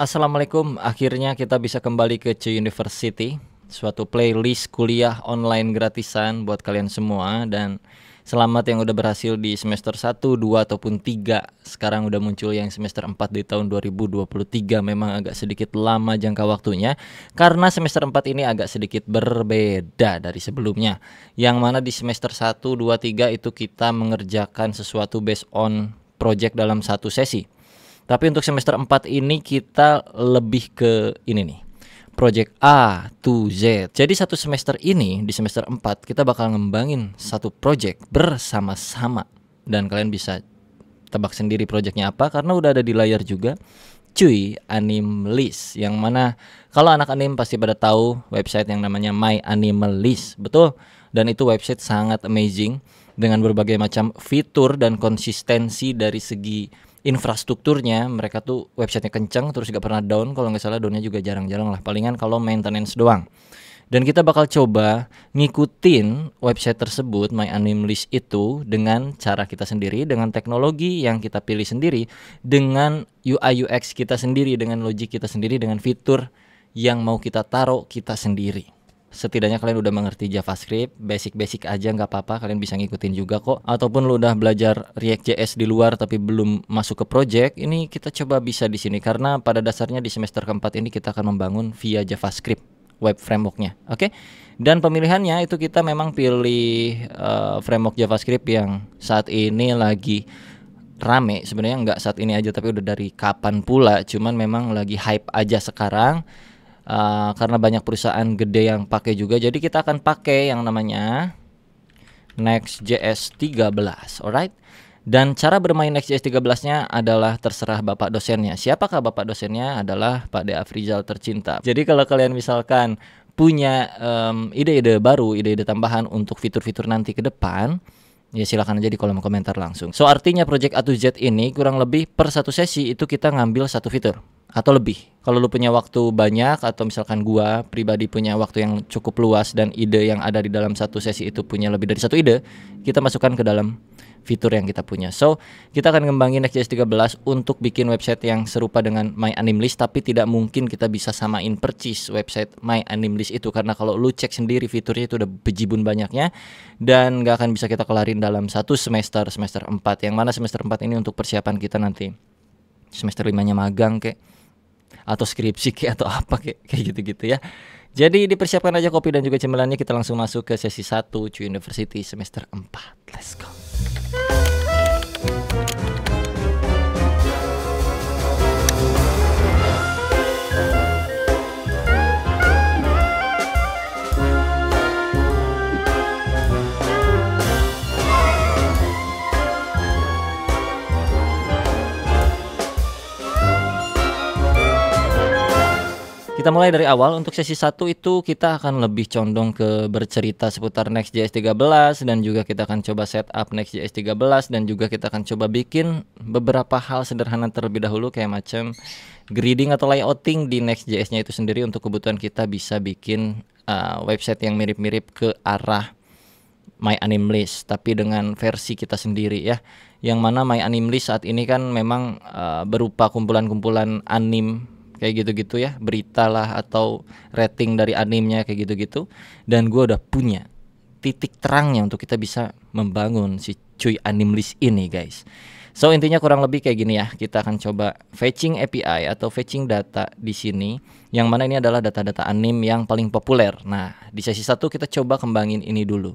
Assalamualaikum, akhirnya kita bisa kembali ke C University Suatu playlist kuliah online gratisan buat kalian semua Dan selamat yang udah berhasil di semester 1, 2, ataupun 3 Sekarang udah muncul yang semester 4 di tahun 2023 Memang agak sedikit lama jangka waktunya Karena semester 4 ini agak sedikit berbeda dari sebelumnya Yang mana di semester 1, 2, 3 itu kita mengerjakan sesuatu based on project dalam satu sesi tapi untuk semester 4 ini kita lebih ke ini nih. Project A to Z. Jadi satu semester ini di semester 4 kita bakal ngembangin satu project bersama-sama dan kalian bisa tebak sendiri projectnya apa karena udah ada di layar juga. Cuy Anime List yang mana kalau anak anime pasti pada tahu website yang namanya My Anime List. Betul? Dan itu website sangat amazing dengan berbagai macam fitur dan konsistensi dari segi infrastrukturnya mereka tuh websitenya kenceng terus gak pernah down kalau nggak salah downnya juga jarang-jarang lah palingan kalau maintenance doang dan kita bakal coba ngikutin website tersebut My Anime List itu dengan cara kita sendiri dengan teknologi yang kita pilih sendiri dengan UI UX kita sendiri dengan logic kita sendiri dengan fitur yang mau kita taruh kita sendiri setidaknya kalian udah mengerti JavaScript, basic-basic aja nggak apa-apa, kalian bisa ngikutin juga kok. Ataupun lu udah belajar React JS di luar tapi belum masuk ke project, ini kita coba bisa di sini karena pada dasarnya di semester keempat ini kita akan membangun via JavaScript web frameworknya, oke? Okay? Dan pemilihannya itu kita memang pilih uh, framework JavaScript yang saat ini lagi rame sebenarnya nggak saat ini aja tapi udah dari kapan pula cuman memang lagi hype aja sekarang uh, karena banyak perusahaan gede yang pakai juga jadi kita akan pakai yang namanya Next.js 13 alright dan cara bermain Next.js 13 nya adalah terserah bapak dosennya siapakah bapak dosennya adalah Pak De Afrizal tercinta jadi kalau kalian misalkan punya ide ide-ide baru ide-ide tambahan untuk fitur-fitur nanti ke depan ya silahkan aja di kolom komentar langsung. So artinya project A to Z ini kurang lebih per satu sesi itu kita ngambil satu fitur atau lebih. Kalau lu punya waktu banyak atau misalkan gua pribadi punya waktu yang cukup luas dan ide yang ada di dalam satu sesi itu punya lebih dari satu ide, kita masukkan ke dalam fitur yang kita punya. So, kita akan ngembangin xjs 13 untuk bikin website yang serupa dengan My Anime List tapi tidak mungkin kita bisa samain percis website My Anime List itu karena kalau lu cek sendiri fiturnya itu udah bejibun banyaknya dan gak akan bisa kita kelarin dalam satu semester semester 4 yang mana semester 4 ini untuk persiapan kita nanti semester limanya magang kayak atau skripsi kayak atau apa kayak kayak gitu-gitu ya. Jadi dipersiapkan aja kopi dan juga cemilannya kita langsung masuk ke sesi satu Cuy University semester 4. Let's go. Kita mulai dari awal untuk sesi satu itu kita akan lebih condong ke bercerita seputar Next.js 13 dan juga kita akan coba setup Next.js 13 dan juga kita akan coba bikin beberapa hal sederhana terlebih dahulu kayak macam grading atau layouting di Next.js-nya itu sendiri untuk kebutuhan kita bisa bikin uh, website yang mirip-mirip ke arah My Anime List tapi dengan versi kita sendiri ya. Yang mana My Anime List saat ini kan memang uh, berupa kumpulan-kumpulan anim kayak gitu-gitu ya berita lah atau rating dari animnya kayak gitu-gitu dan gue udah punya titik terangnya untuk kita bisa membangun si cuy anim list ini guys so intinya kurang lebih kayak gini ya kita akan coba fetching API atau fetching data di sini yang mana ini adalah data-data anim yang paling populer nah di sesi satu kita coba kembangin ini dulu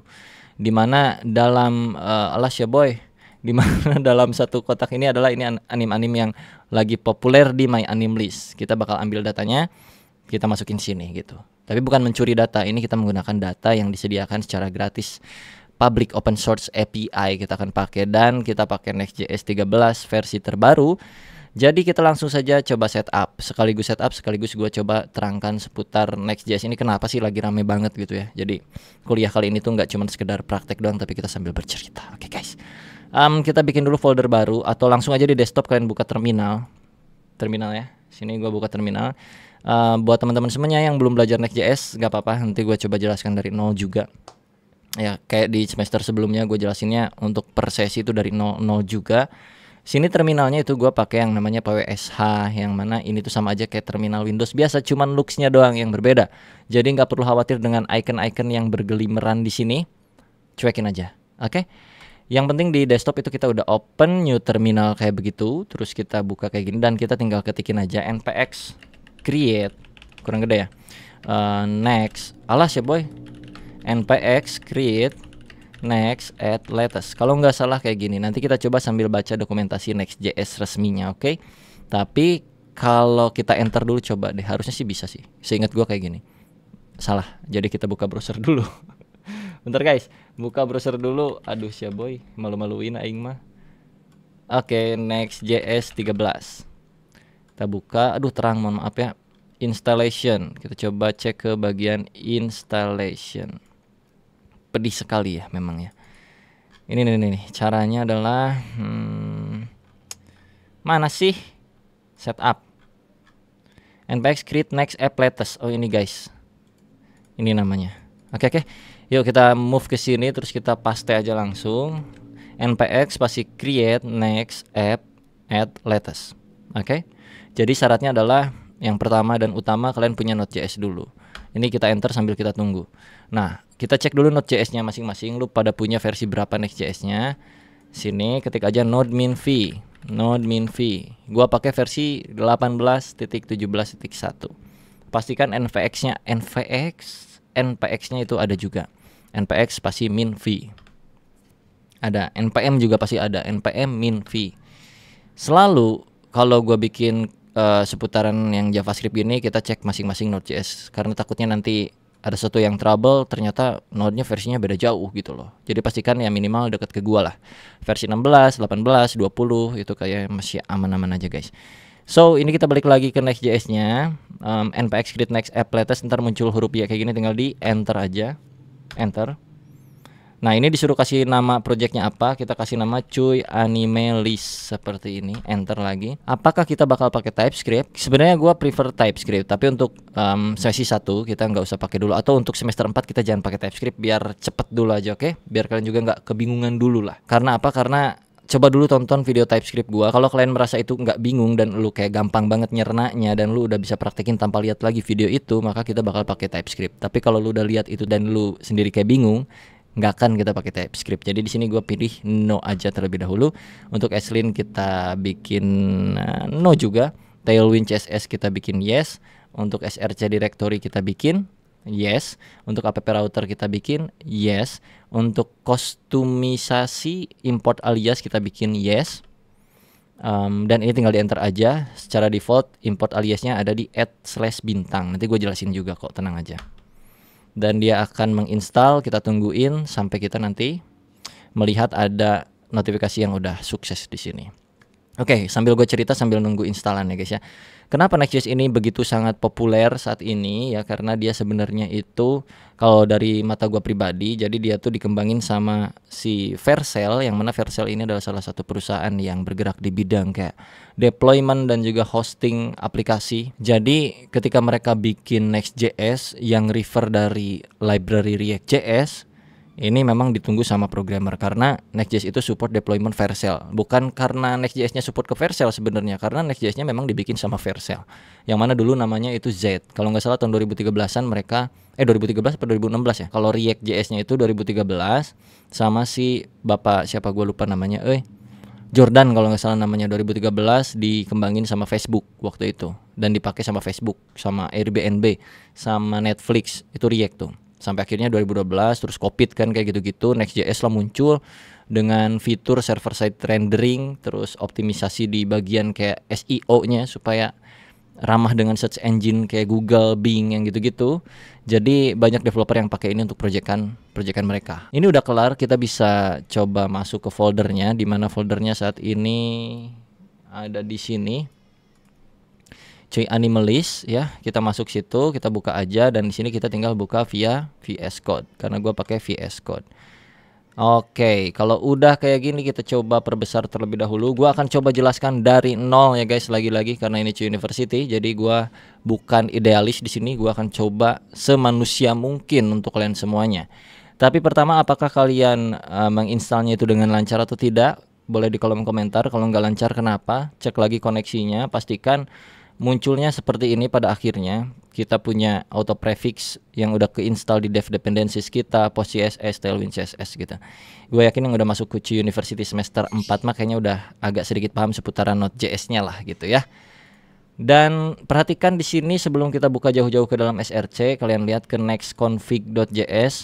dimana dalam uh, alas ya boy dimana dalam satu kotak ini adalah ini anim-anim yang lagi populer di My Anime List. Kita bakal ambil datanya, kita masukin sini gitu. Tapi bukan mencuri data, ini kita menggunakan data yang disediakan secara gratis public open source API kita akan pakai dan kita pakai Next.js 13 versi terbaru. Jadi kita langsung saja coba setup. Sekaligus setup, sekaligus gue coba terangkan seputar Next.js ini kenapa sih lagi rame banget gitu ya. Jadi kuliah kali ini tuh nggak cuma sekedar praktek doang tapi kita sambil bercerita. Oke okay, guys um, kita bikin dulu folder baru atau langsung aja di desktop kalian buka terminal terminal ya sini gue buka terminal uh, buat teman-teman semuanya yang belum belajar Next.js gak apa-apa nanti gue coba jelaskan dari nol juga ya kayak di semester sebelumnya gue jelasinnya untuk per sesi itu dari nol nol juga sini terminalnya itu gue pakai yang namanya PWSH yang mana ini tuh sama aja kayak terminal Windows biasa cuman looksnya doang yang berbeda jadi nggak perlu khawatir dengan icon-icon yang bergelimeran di sini cuekin aja oke okay? yang penting di desktop itu kita udah open new terminal kayak begitu terus kita buka kayak gini dan kita tinggal ketikin aja npx create kurang gede ya uh, next alas ya boy npx create next at latest kalau nggak salah kayak gini nanti kita coba sambil baca dokumentasi next.js resminya oke okay? tapi kalau kita enter dulu coba deh harusnya sih bisa sih seingat gua kayak gini salah jadi kita buka browser dulu bentar guys buka browser dulu aduh siapa boy malu-maluin aing mah oke okay, next JS 13 kita buka aduh terang mohon maaf ya installation kita coba cek ke bagian installation pedih sekali ya memang ya ini nih, nih, nih. caranya adalah hmm, mana sih setup npx create next app latest oh ini guys ini namanya oke okay, oke okay. Yuk kita move ke sini terus kita paste aja langsung npx pasti create next app at latest. Oke. Okay? Jadi syaratnya adalah yang pertama dan utama kalian punya Node.js dulu. Ini kita enter sambil kita tunggu. Nah, kita cek dulu Node.js-nya masing-masing lu pada punya versi berapa Next.js-nya. Sini ketik aja node min v, node min v. Gua pakai versi 18.17.1. Pastikan npx-nya npx NPX-nya itu ada juga. NPX pasti min fee. Ada NPM juga pasti ada NPM min fee. Selalu kalau gue bikin uh, seputaran yang JavaScript ini kita cek masing-masing Node.js karena takutnya nanti ada sesuatu yang trouble ternyata node-nya versinya beda jauh gitu loh. Jadi pastikan ya minimal deket ke gua lah. Versi 16, 18, 20 itu kayak masih aman-aman aja guys. So ini kita balik lagi ke Next.js nya um, npx create next app latest ntar muncul huruf ya kayak gini tinggal di enter aja enter nah ini disuruh kasih nama projectnya apa kita kasih nama cuy anime list seperti ini enter lagi apakah kita bakal pakai typescript sebenarnya gue prefer typescript tapi untuk um, sesi satu kita nggak usah pakai dulu atau untuk semester 4 kita jangan pakai typescript biar cepet dulu aja oke okay? biar kalian juga nggak kebingungan dulu lah karena apa karena coba dulu tonton video TypeScript gua. Kalau kalian merasa itu nggak bingung dan lu kayak gampang banget nyernanya dan lu udah bisa praktekin tanpa lihat lagi video itu, maka kita bakal pakai TypeScript. Tapi kalau lu udah lihat itu dan lu sendiri kayak bingung, nggak akan kita pakai TypeScript. Jadi di sini gua pilih no aja terlebih dahulu. Untuk Eslin kita bikin eh, no juga. Tailwind CSS kita bikin yes. Untuk SRC directory kita bikin yes. Untuk app router kita bikin yes. Untuk kostumisasi import alias kita bikin yes. Um, dan ini tinggal di enter aja. Secara default import aliasnya ada di add slash bintang. Nanti gue jelasin juga kok, tenang aja. Dan dia akan menginstal, kita tungguin sampai kita nanti melihat ada notifikasi yang udah sukses di sini. Oke, okay, sambil gue cerita sambil nunggu instalan ya guys ya. Kenapa Next.js ini begitu sangat populer saat ini ya karena dia sebenarnya itu kalau dari mata gua pribadi jadi dia tuh dikembangin sama si Vercel yang mana Vercel ini adalah salah satu perusahaan yang bergerak di bidang kayak deployment dan juga hosting aplikasi. Jadi ketika mereka bikin Next.js yang refer dari library React.js ini memang ditunggu sama programmer karena Next.js itu support deployment Vercel. Bukan karena Next.js-nya support ke Vercel sebenarnya, karena Next.js-nya memang dibikin sama Vercel. Yang mana dulu namanya itu Z. Kalau nggak salah tahun 2013-an mereka eh 2013 atau 2016 ya. Kalau React.js-nya itu 2013 sama si Bapak siapa gua lupa namanya. Eh Jordan kalau nggak salah namanya 2013 dikembangin sama Facebook waktu itu dan dipakai sama Facebook, sama Airbnb, sama Netflix, itu React tuh sampai akhirnya 2012 terus Covid kan kayak gitu-gitu Next.js lah muncul dengan fitur server side rendering terus optimisasi di bagian kayak SEO-nya supaya ramah dengan search engine kayak Google, Bing yang gitu-gitu. Jadi banyak developer yang pakai ini untuk proyekan proyekan mereka. Ini udah kelar, kita bisa coba masuk ke foldernya di mana foldernya saat ini ada di sini cuy Animalis ya kita masuk situ kita buka aja dan di sini kita tinggal buka via VS Code karena gue pakai VS Code Oke, kalau udah kayak gini kita coba perbesar terlebih dahulu. gue akan coba jelaskan dari nol ya guys lagi-lagi karena ini Cuy University. Jadi gue bukan idealis di sini, gua akan coba semanusia mungkin untuk kalian semuanya. Tapi pertama apakah kalian uh, menginstalnya itu dengan lancar atau tidak? Boleh di kolom komentar kalau nggak lancar kenapa? Cek lagi koneksinya, pastikan munculnya seperti ini pada akhirnya kita punya auto prefix yang udah keinstall di dev dependencies kita, post CSS, tailwind CSS gitu. Gue yakin yang udah masuk Kuci University semester 4 makanya udah agak sedikit paham seputaran Node.js-nya lah gitu ya. Dan perhatikan di sini sebelum kita buka jauh-jauh ke dalam SRC, kalian lihat ke next-config.js.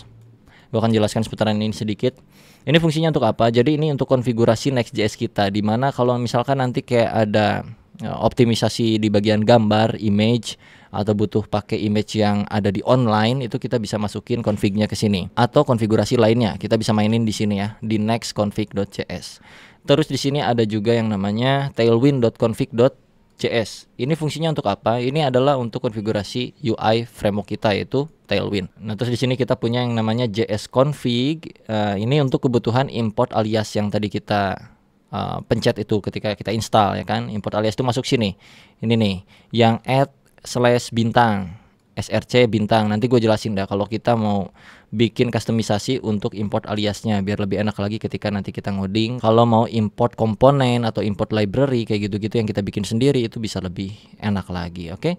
Gue akan jelaskan seputaran ini sedikit. Ini fungsinya untuk apa? Jadi ini untuk konfigurasi Next.js kita, dimana kalau misalkan nanti kayak ada Ya, optimisasi di bagian gambar, image atau butuh pakai image yang ada di online itu kita bisa masukin config ke sini atau konfigurasi lainnya kita bisa mainin di sini ya di nextconfig.cs. Terus di sini ada juga yang namanya tailwind.config.cs. Ini fungsinya untuk apa? Ini adalah untuk konfigurasi UI framework kita yaitu Tailwind. Nah, terus di sini kita punya yang namanya JS config. Uh, ini untuk kebutuhan import alias yang tadi kita uh, pencet itu ketika kita install ya kan import alias itu masuk sini ini nih yang add slash bintang src bintang nanti gue jelasin dah kalau kita mau bikin customisasi untuk import aliasnya biar lebih enak lagi ketika nanti kita ngoding kalau mau import komponen atau import library kayak gitu-gitu yang kita bikin sendiri itu bisa lebih enak lagi oke okay?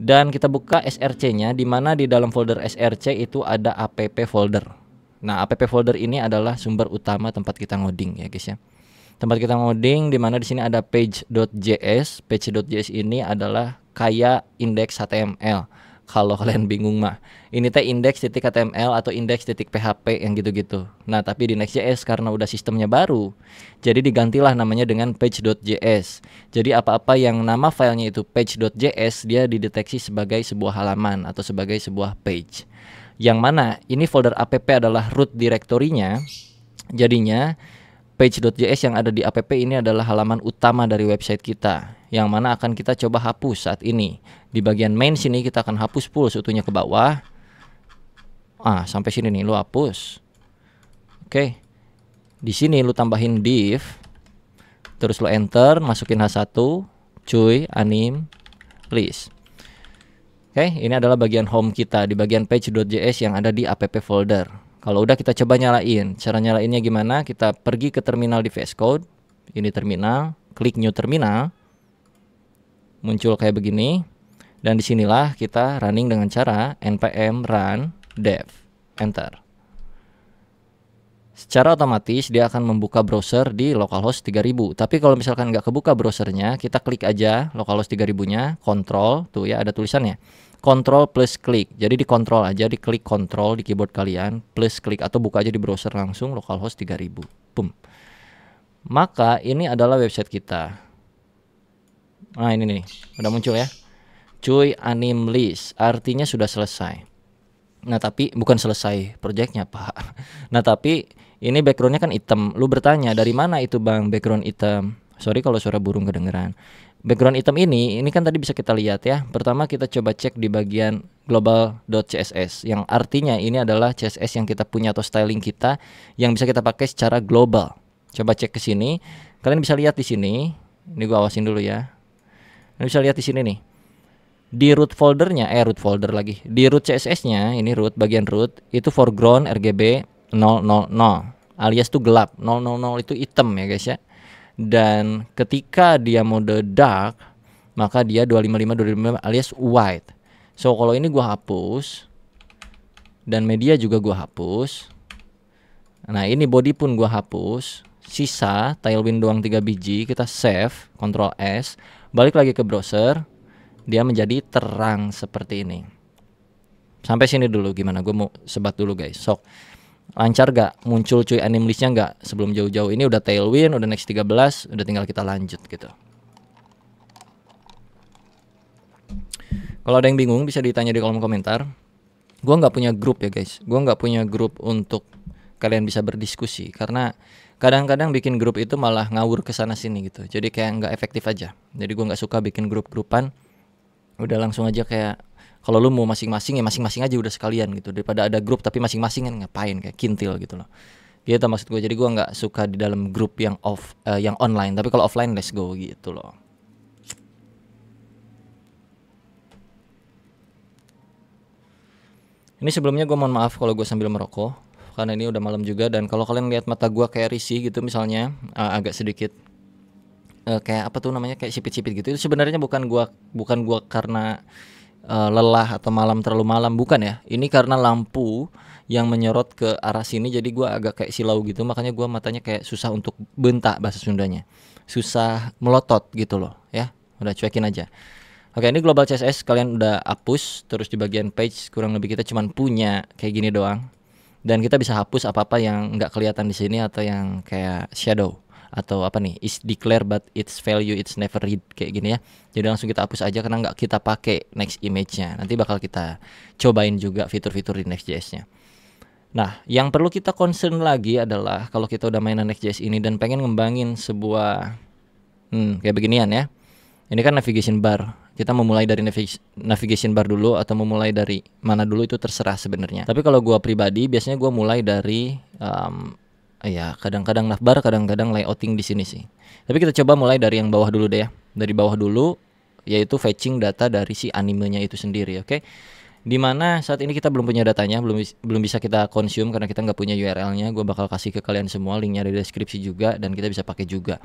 dan kita buka src-nya dimana di dalam folder src itu ada app folder nah app folder ini adalah sumber utama tempat kita ngoding ya guys ya tempat kita ngoding di mana di sini ada page.js. Page.js ini adalah kayak indeks HTML. Kalau kalian bingung mah, ini teh indeks titik HTML atau indeks titik PHP yang gitu-gitu. Nah, tapi di Next.js karena udah sistemnya baru, jadi digantilah namanya dengan page.js. Jadi apa-apa yang nama filenya itu page.js, dia dideteksi sebagai sebuah halaman atau sebagai sebuah page. Yang mana ini folder app adalah root directory-nya, Jadinya Page.js yang ada di app ini adalah halaman utama dari website kita yang mana akan kita coba hapus saat ini. Di bagian main sini kita akan hapus full seutuhnya ke bawah. Ah, sampai sini nih lo hapus. Oke. Di sini lo tambahin div terus lo enter, masukin H1, cuy, anim, please Oke, ini adalah bagian home kita di bagian page.js yang ada di app folder. Kalau udah kita coba nyalain. Cara nyalainnya gimana? Kita pergi ke terminal di VS Code. Ini terminal, klik new terminal. Muncul kayak begini. Dan disinilah kita running dengan cara npm run dev. Enter. Secara otomatis dia akan membuka browser di localhost 3000. Tapi kalau misalkan nggak kebuka browsernya, kita klik aja localhost 3000-nya, control, tuh ya ada tulisannya kontrol plus klik. Jadi di kontrol aja, diklik kontrol di keyboard kalian, plus klik atau buka aja di browser langsung localhost 3000. Boom. Maka ini adalah website kita. Nah, ini nih, udah muncul ya. Cuy anim list, artinya sudah selesai. Nah, tapi bukan selesai projectnya, Pak. Nah, tapi ini backgroundnya kan hitam. Lu bertanya, dari mana itu, Bang, background hitam? Sorry kalau suara burung kedengeran background item ini ini kan tadi bisa kita lihat ya. Pertama kita coba cek di bagian global.css yang artinya ini adalah CSS yang kita punya atau styling kita yang bisa kita pakai secara global. Coba cek ke sini. Kalian bisa lihat di sini. Ini gua awasin dulu ya. Kalian bisa lihat di sini nih. Di root foldernya, eh root folder lagi. Di root CSS-nya, ini root bagian root itu foreground RGB 000 alias tuh gelap. 000 itu item ya guys ya dan ketika dia mode dark maka dia 255 255 alias white so kalau ini gue hapus dan media juga gue hapus nah ini body pun gue hapus sisa tailwind doang 3 biji kita save control S balik lagi ke browser dia menjadi terang seperti ini sampai sini dulu gimana gue mau sebat dulu guys sok lancar gak muncul cuy anime listnya gak sebelum jauh-jauh ini udah tailwind udah next 13 udah tinggal kita lanjut gitu kalau ada yang bingung bisa ditanya di kolom komentar gua nggak punya grup ya guys gua nggak punya grup untuk kalian bisa berdiskusi karena kadang-kadang bikin grup itu malah ngawur ke sana sini gitu jadi kayak nggak efektif aja jadi gua nggak suka bikin grup-grupan udah langsung aja kayak kalau lu mau masing-masing ya masing-masing aja udah sekalian gitu daripada ada grup tapi masing-masing kan ngapain kayak kintil gitu loh gitu maksud gue jadi gue nggak suka di dalam grup yang off uh, yang online tapi kalau offline let's go gitu loh ini sebelumnya gue mohon maaf kalau gue sambil merokok karena ini udah malam juga dan kalau kalian lihat mata gue kayak risih gitu misalnya uh, agak sedikit uh, kayak apa tuh namanya kayak sipit-sipit gitu itu sebenarnya bukan gue bukan gue karena uh, lelah atau malam terlalu malam bukan ya ini karena lampu yang menyorot ke arah sini jadi gue agak kayak silau gitu makanya gue matanya kayak susah untuk bentak bahasa Sundanya susah melotot gitu loh ya udah cuekin aja Oke ini global CSS kalian udah hapus terus di bagian page kurang lebih kita cuman punya kayak gini doang dan kita bisa hapus apa apa yang nggak kelihatan di sini atau yang kayak shadow atau apa nih is declare but its value it's never read kayak gini ya jadi langsung kita hapus aja karena nggak kita pakai next image-nya nanti bakal kita cobain juga fitur-fitur di Next.js-nya Nah, yang perlu kita concern lagi adalah kalau kita udah mainan Next.js ini dan pengen ngembangin sebuah hmm, kayak beginian ya. Ini kan navigation bar. Kita memulai dari navigation bar dulu atau memulai dari mana dulu itu terserah sebenarnya. Tapi kalau gua pribadi biasanya gua mulai dari um, ya kadang-kadang navbar, kadang-kadang layouting di sini sih. Tapi kita coba mulai dari yang bawah dulu deh ya. Dari bawah dulu yaitu fetching data dari si animenya itu sendiri, oke? Okay? Dimana saat ini kita belum punya datanya, belum belum bisa kita consume karena kita nggak punya URL-nya. Gue bakal kasih ke kalian semua linknya di deskripsi juga dan kita bisa pakai juga.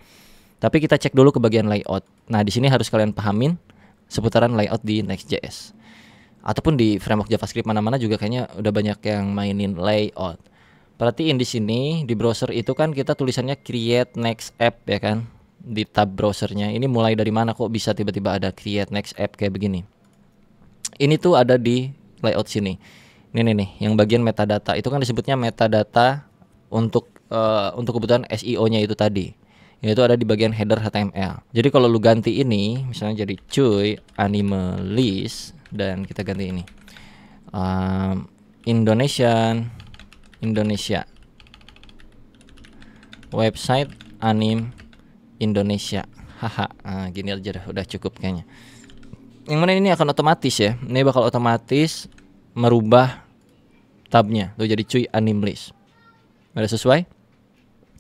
Tapi kita cek dulu ke bagian layout. Nah di sini harus kalian pahamin seputaran layout di Next.js ataupun di framework JavaScript mana-mana juga kayaknya udah banyak yang mainin layout Perhatiin di sini di browser itu kan kita tulisannya create next app ya kan di tab browsernya. Ini mulai dari mana kok bisa tiba-tiba ada create next app kayak begini? Ini tuh ada di layout sini. Ini nih nih yang bagian metadata itu kan disebutnya metadata untuk uh, untuk kebutuhan SEO-nya itu tadi. Ini ada di bagian header HTML. Jadi kalau lu ganti ini misalnya jadi cuy list dan kita ganti ini um, Indonesian Indonesia website anim Indonesia haha nah, gini aja dah, udah cukup kayaknya yang mana ini akan otomatis ya ini bakal otomatis merubah tabnya tuh jadi cuy anim list ada sesuai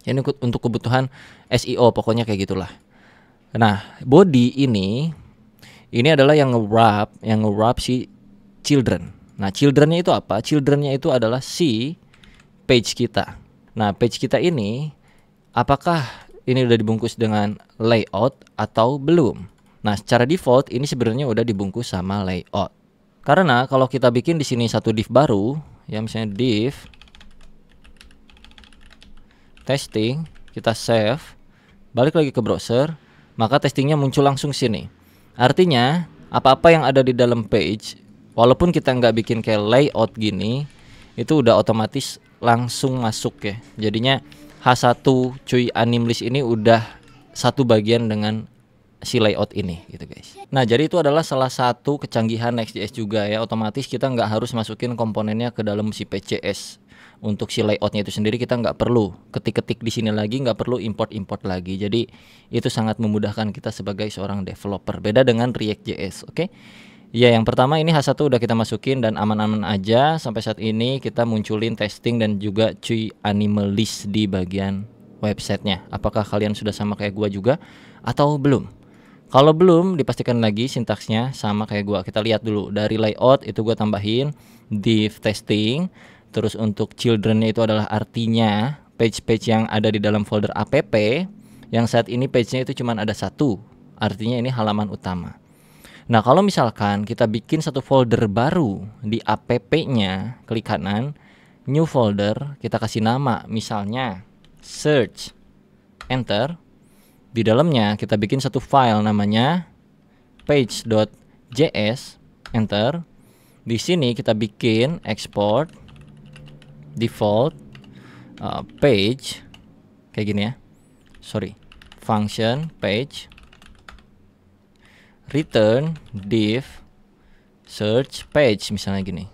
ini untuk kebutuhan SEO pokoknya kayak gitulah nah body ini ini adalah yang nge-wrap yang nge-wrap si children nah childrennya itu apa childrennya itu adalah si page kita. Nah, page kita ini apakah ini udah dibungkus dengan layout atau belum? Nah, secara default ini sebenarnya udah dibungkus sama layout. Karena kalau kita bikin di sini satu div baru, ya misalnya div testing, kita save, balik lagi ke browser, maka testingnya muncul langsung sini. Artinya, apa-apa yang ada di dalam page, walaupun kita nggak bikin kayak layout gini, itu udah otomatis langsung masuk ya. Jadinya H1 cuy animlis ini udah satu bagian dengan si layout ini gitu guys. Nah jadi itu adalah salah satu kecanggihan XJS juga ya. Otomatis kita nggak harus masukin komponennya ke dalam si PCS. Untuk si layoutnya itu sendiri kita nggak perlu ketik-ketik di sini lagi, nggak perlu import-import lagi. Jadi itu sangat memudahkan kita sebagai seorang developer. Beda dengan React JS, oke? Okay? Iya, yang pertama ini H1 udah kita masukin dan aman-aman aja sampai saat ini kita munculin testing dan juga cuy animalis di bagian websitenya. Apakah kalian sudah sama kayak gua juga atau belum? Kalau belum, dipastikan lagi sintaksnya sama kayak gua. Kita lihat dulu dari layout itu gua tambahin div testing. Terus untuk childrennya itu adalah artinya page-page yang ada di dalam folder app yang saat ini page-nya itu cuma ada satu. Artinya ini halaman utama. Nah, kalau misalkan kita bikin satu folder baru di app-nya, klik kanan, new folder, kita kasih nama, misalnya search, enter. Di dalamnya kita bikin satu file namanya page.js, enter. Di sini kita bikin export default uh, page kayak gini ya. Sorry, function page return div search page misalnya gini.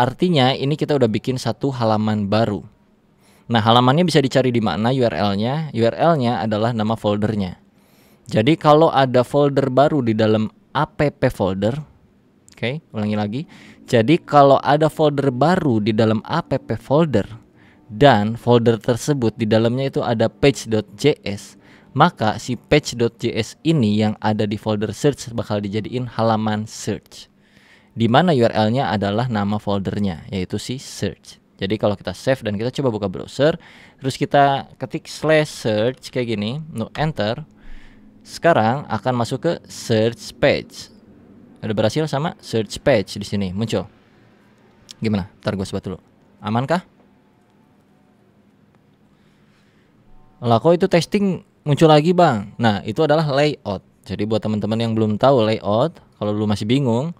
Artinya ini kita udah bikin satu halaman baru. Nah, halamannya bisa dicari di mana URL-nya? URL-nya adalah nama foldernya. Jadi kalau ada folder baru di dalam app folder, oke, okay, ulangi lagi. Jadi kalau ada folder baru di dalam app folder dan folder tersebut di dalamnya itu ada page.js, maka si page.js ini yang ada di folder search bakal dijadiin halaman search di mana URL-nya adalah nama foldernya yaitu si search jadi kalau kita save dan kita coba buka browser terus kita ketik slash search kayak gini no enter sekarang akan masuk ke search page ada berhasil sama search page di sini muncul gimana ntar gue sebat dulu amankah lah kok itu testing muncul lagi bang nah itu adalah layout jadi buat teman-teman yang belum tahu layout kalau lu masih bingung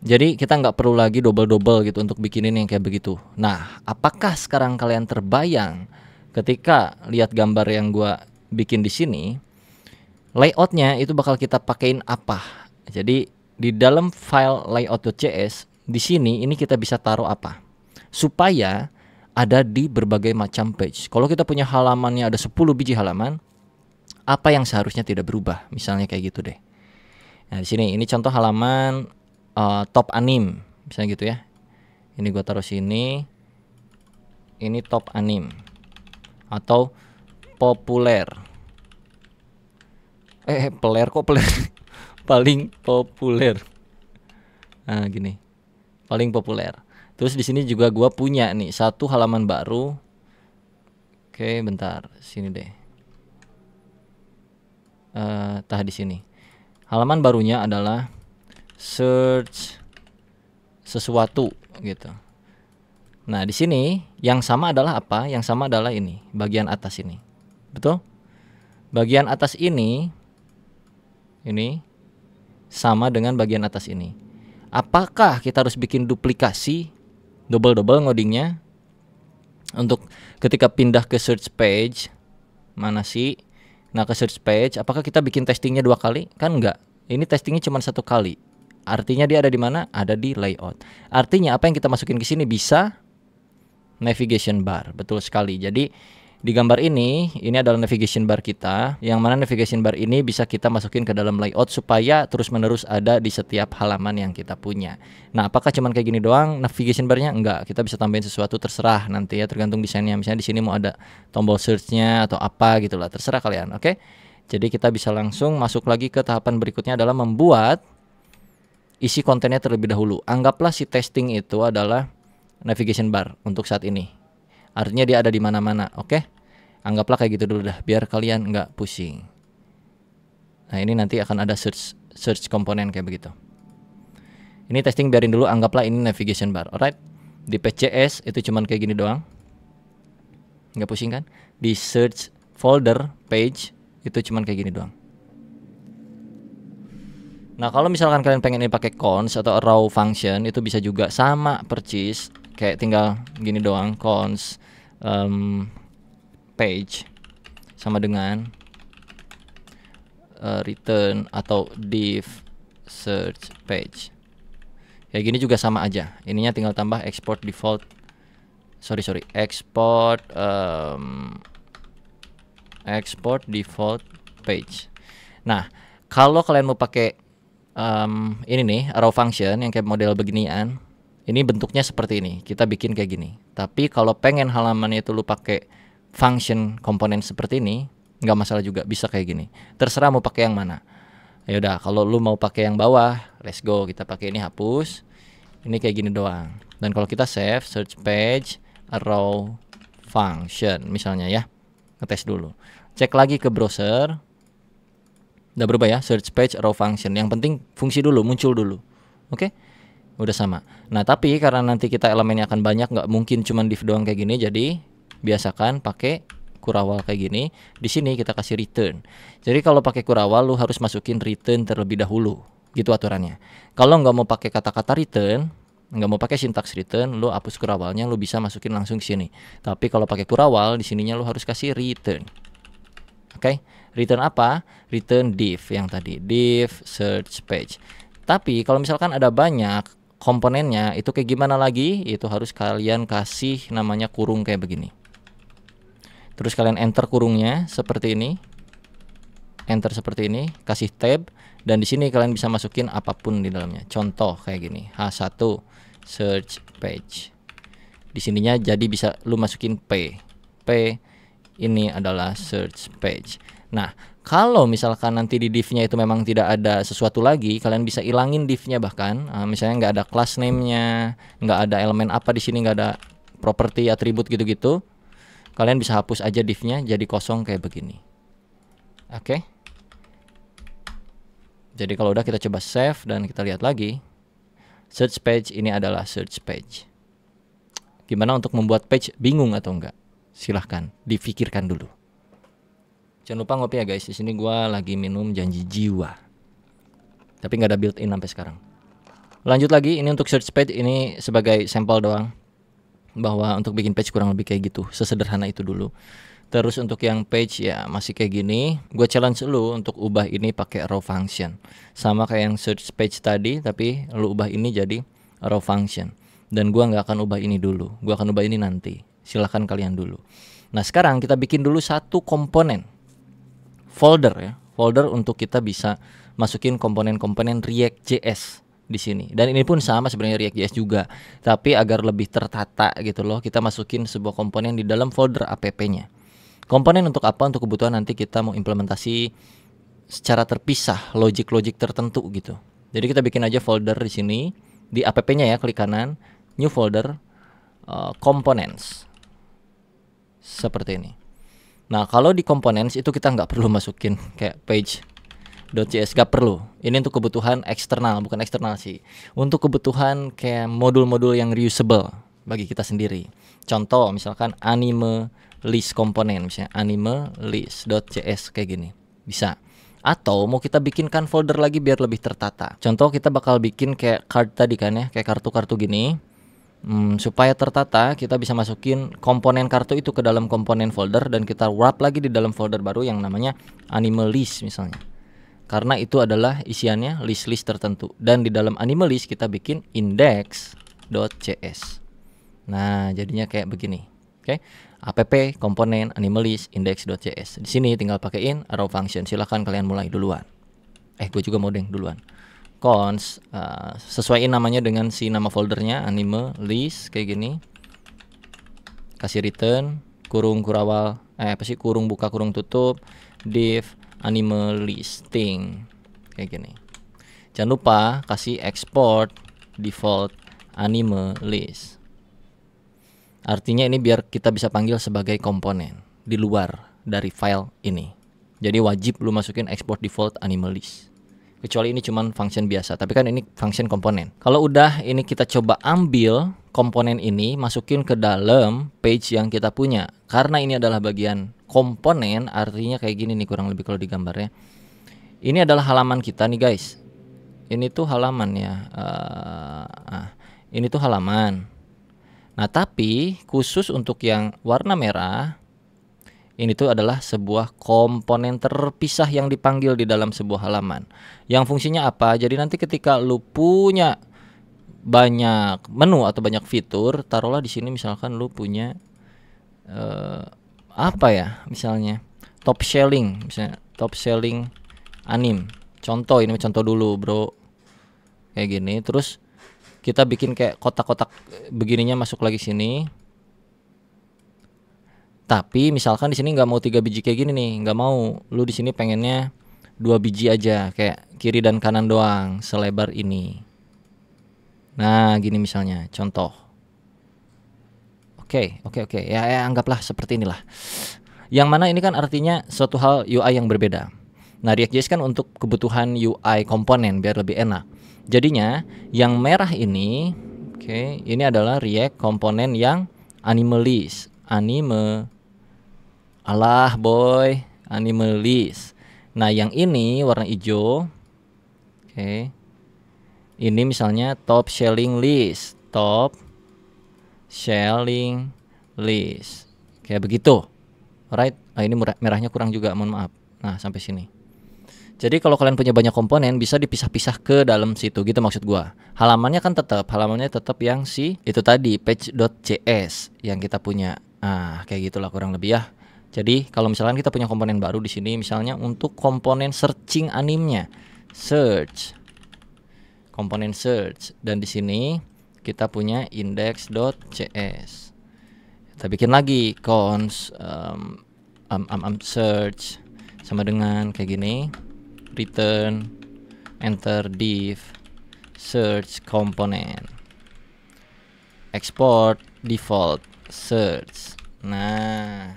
jadi kita nggak perlu lagi double-double gitu untuk bikinin yang kayak begitu. Nah, apakah sekarang kalian terbayang ketika lihat gambar yang gua bikin di sini, layoutnya itu bakal kita pakein apa? Jadi di dalam file layout.cs di sini ini kita bisa taruh apa? Supaya ada di berbagai macam page. Kalau kita punya halamannya ada 10 biji halaman, apa yang seharusnya tidak berubah misalnya kayak gitu deh nah di sini ini contoh halaman uh, top anim misalnya gitu ya ini gua taruh sini ini top anim atau populer eh, eh peler kok peler paling populer nah gini paling populer terus di sini juga gua punya nih satu halaman baru oke bentar sini deh uh, tah di sini. Halaman barunya adalah search sesuatu gitu. Nah, di sini yang sama adalah apa? Yang sama adalah ini, bagian atas ini. Betul? Bagian atas ini ini sama dengan bagian atas ini. Apakah kita harus bikin duplikasi double-double ngodingnya untuk ketika pindah ke search page mana sih nah ke search page apakah kita bikin testingnya dua kali kan enggak ini testingnya cuma satu kali artinya dia ada di mana ada di layout artinya apa yang kita masukin ke sini bisa navigation bar betul sekali jadi di gambar ini, ini adalah navigation bar kita, yang mana navigation bar ini bisa kita masukin ke dalam layout supaya terus-menerus ada di setiap halaman yang kita punya. Nah, apakah cuman kayak gini doang navigation barnya? Enggak, kita bisa tambahin sesuatu terserah nanti ya, tergantung desainnya. Misalnya di sini mau ada tombol searchnya atau apa gitu lah, terserah kalian, oke? Jadi kita bisa langsung masuk lagi ke tahapan berikutnya adalah membuat isi kontennya terlebih dahulu. Anggaplah si testing itu adalah navigation bar untuk saat ini. Artinya dia ada di mana-mana, oke? Okay? anggaplah kayak gitu dulu dah biar kalian nggak pusing nah ini nanti akan ada search search komponen kayak begitu ini testing biarin dulu anggaplah ini navigation bar alright di PCS itu cuman kayak gini doang nggak pusing kan di search folder page itu cuman kayak gini doang Nah kalau misalkan kalian pengen ini pakai cons atau raw function itu bisa juga sama percis kayak tinggal gini doang cons um, page sama dengan uh, return atau div search page. Kayak gini juga sama aja. Ininya tinggal tambah export default. Sorry sorry, export um, export default page. Nah, kalau kalian mau pakai um, ini nih arrow function yang kayak model beginian, ini bentuknya seperti ini. Kita bikin kayak gini. Tapi kalau pengen halamannya itu lu pakai function komponen seperti ini nggak masalah juga bisa kayak gini terserah mau pakai yang mana ya udah kalau lu mau pakai yang bawah let's go kita pakai ini hapus ini kayak gini doang dan kalau kita save search page row function misalnya ya ngetes dulu cek lagi ke browser udah berubah ya search page row function yang penting fungsi dulu muncul dulu oke okay? udah sama nah tapi karena nanti kita elemennya akan banyak nggak mungkin cuma div doang kayak gini jadi biasakan pakai kurawal kayak gini. Di sini kita kasih return. Jadi kalau pakai kurawal lu harus masukin return terlebih dahulu. Gitu aturannya. Kalau nggak mau pakai kata-kata return, nggak mau pakai sintaks return, lu hapus kurawalnya, lu bisa masukin langsung ke sini. Tapi kalau pakai kurawal, di sininya lu harus kasih return. Oke, okay? return apa? Return div yang tadi, div search page. Tapi kalau misalkan ada banyak komponennya, itu kayak gimana lagi? Itu harus kalian kasih namanya kurung kayak begini terus kalian enter kurungnya seperti ini enter seperti ini kasih tab dan di sini kalian bisa masukin apapun di dalamnya contoh kayak gini H1 search page di sininya jadi bisa lu masukin P P ini adalah search page nah kalau misalkan nanti di divnya itu memang tidak ada sesuatu lagi kalian bisa ilangin divnya bahkan ah, misalnya nggak ada class name-nya nggak ada elemen apa di sini nggak ada property atribut gitu-gitu kalian bisa hapus aja divnya jadi kosong kayak begini oke okay. jadi kalau udah kita coba save dan kita lihat lagi search page ini adalah search page gimana untuk membuat page bingung atau enggak silahkan difikirkan dulu jangan lupa ngopi ya guys di sini gue lagi minum janji jiwa tapi nggak ada built in sampai sekarang lanjut lagi ini untuk search page ini sebagai sampel doang bahwa untuk bikin page kurang lebih kayak gitu sesederhana itu dulu terus untuk yang page ya masih kayak gini gue challenge lu untuk ubah ini pakai raw function sama kayak yang search page tadi tapi lu ubah ini jadi raw function dan gue nggak akan ubah ini dulu gue akan ubah ini nanti silahkan kalian dulu nah sekarang kita bikin dulu satu komponen folder ya folder untuk kita bisa masukin komponen-komponen React JS di sini. Dan ini pun sama sebenarnya React.js juga, tapi agar lebih tertata gitu loh, kita masukin sebuah komponen di dalam folder app-nya. Komponen untuk apa? Untuk kebutuhan nanti kita mau implementasi secara terpisah, logic logic tertentu gitu. Jadi kita bikin aja folder di sini di app-nya ya, klik kanan, new folder, uh, components. Seperti ini. Nah, kalau di components itu kita nggak perlu masukin kayak page .cs gak perlu. Ini untuk kebutuhan eksternal, bukan eksternal sih. Untuk kebutuhan kayak modul-modul yang reusable bagi kita sendiri. Contoh misalkan anime list komponen misalnya anime list list.cs kayak gini. Bisa atau mau kita bikinkan folder lagi biar lebih tertata. Contoh kita bakal bikin kayak card tadi kan ya, kayak kartu-kartu gini. Hmm, supaya tertata, kita bisa masukin komponen kartu itu ke dalam komponen folder dan kita wrap lagi di dalam folder baru yang namanya anime list misalnya karena itu adalah isiannya list-list tertentu dan di dalam animal list kita bikin index.cs nah jadinya kayak begini oke okay? app komponen animal list index.cs di sini tinggal pakaiin arrow function silahkan kalian mulai duluan eh gue juga mau deng duluan cons uh, sesuaiin namanya dengan si nama foldernya animal list kayak gini kasih return kurung kurawal eh apa sih kurung buka kurung tutup div animal listing kayak gini jangan lupa kasih export default animal artinya ini biar kita bisa panggil sebagai komponen di luar dari file ini jadi wajib lu masukin export default animal kecuali ini cuman function biasa tapi kan ini function komponen kalau udah ini kita coba ambil komponen ini masukin ke dalam page yang kita punya karena ini adalah bagian komponen artinya kayak gini nih kurang lebih kalau digambarnya. Ini adalah halaman kita nih guys. Ini tuh halaman ya. Uh, ah, ini tuh halaman. Nah tapi khusus untuk yang warna merah ini tuh adalah sebuah komponen terpisah yang dipanggil di dalam sebuah halaman. Yang fungsinya apa? Jadi nanti ketika lu punya banyak menu atau banyak fitur, taruhlah di sini misalkan lu punya eh, apa ya misalnya top selling misalnya top selling anim contoh ini contoh dulu bro kayak gini terus kita bikin kayak kotak-kotak begininya masuk lagi sini tapi misalkan di sini nggak mau tiga biji kayak gini nih nggak mau lu di sini pengennya dua biji aja kayak kiri dan kanan doang selebar ini nah gini misalnya contoh Oke, okay, oke, okay, oke. Okay. Ya, ya anggaplah seperti inilah. Yang mana ini kan artinya suatu hal UI yang berbeda. Nah, React.js kan untuk kebutuhan UI komponen biar lebih enak. Jadinya yang merah ini, oke, okay, ini adalah React komponen yang animalis, anime. Allah boy, animalis. Nah, yang ini warna hijau. Oke. Okay. Ini misalnya top shelling list, top selling list. Kayak begitu. Right? Nah, ini merahnya kurang juga, mohon maaf. Nah, sampai sini. Jadi kalau kalian punya banyak komponen bisa dipisah-pisah ke dalam situ gitu maksud gua. Halamannya kan tetap, halamannya tetap yang si itu tadi page.cs yang kita punya. Ah, kayak gitulah kurang lebih ya. Jadi kalau misalnya kita punya komponen baru di sini misalnya untuk komponen searching animnya, search komponen search dan di sini kita punya index.cs kita bikin lagi cons um, um, um, um, search sama dengan kayak gini return enter div search component. export default search nah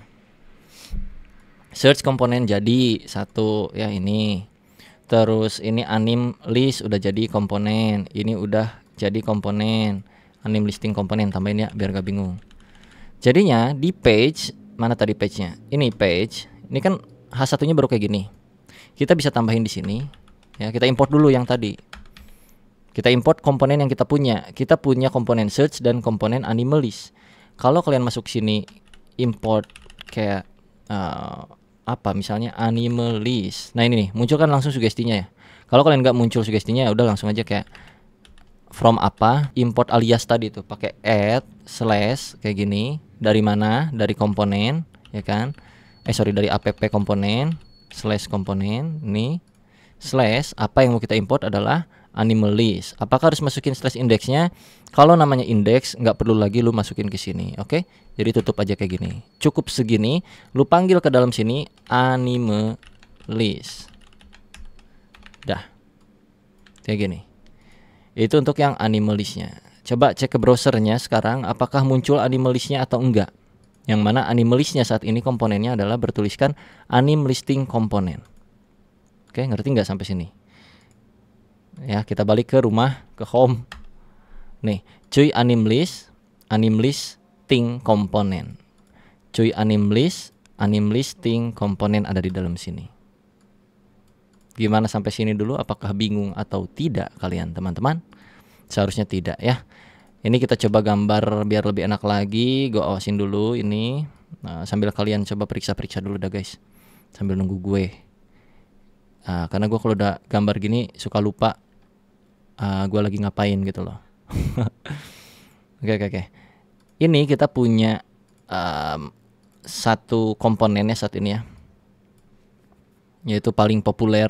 search komponen jadi satu ya ini terus ini anim list udah jadi komponen ini udah jadi komponen anim listing komponen tambahin ya biar gak bingung jadinya di page mana tadi page-nya ini page ini kan H1 baru kayak gini kita bisa tambahin di sini ya kita import dulu yang tadi kita import komponen yang kita punya kita punya komponen search dan komponen animal list. kalau kalian masuk sini import kayak uh, apa misalnya animal list. nah ini nih munculkan langsung sugestinya ya kalau kalian nggak muncul sugestinya ya udah langsung aja kayak from apa import alias tadi itu pakai add slash kayak gini dari mana dari komponen ya kan eh sorry dari app komponen slash komponen nih slash apa yang mau kita import adalah animal list apakah harus masukin slash indeksnya kalau namanya indeks nggak perlu lagi lu masukin ke sini oke okay? jadi tutup aja kayak gini cukup segini lu panggil ke dalam sini animal list dah kayak gini itu untuk yang animalisnya. Coba cek ke browsernya sekarang apakah muncul animalisnya atau enggak. Yang mana animalisnya saat ini komponennya adalah bertuliskan anim listing komponen. Oke, ngerti nggak sampai sini? Ya, kita balik ke rumah, ke home. Nih, cuy anim list, anim listing komponen. Cuy anim list, anim listing komponen ada di dalam sini. Gimana sampai sini dulu? Apakah bingung atau tidak kalian teman-teman? seharusnya tidak ya ini kita coba gambar biar lebih enak lagi gue awasin dulu ini nah, sambil kalian coba periksa-periksa dulu dah guys sambil nunggu gue uh, karena gue kalau udah gambar gini suka lupa uh, ah, gue lagi ngapain gitu loh oke oke okay, oke okay. ini kita punya um, satu komponennya saat ini ya yaitu paling populer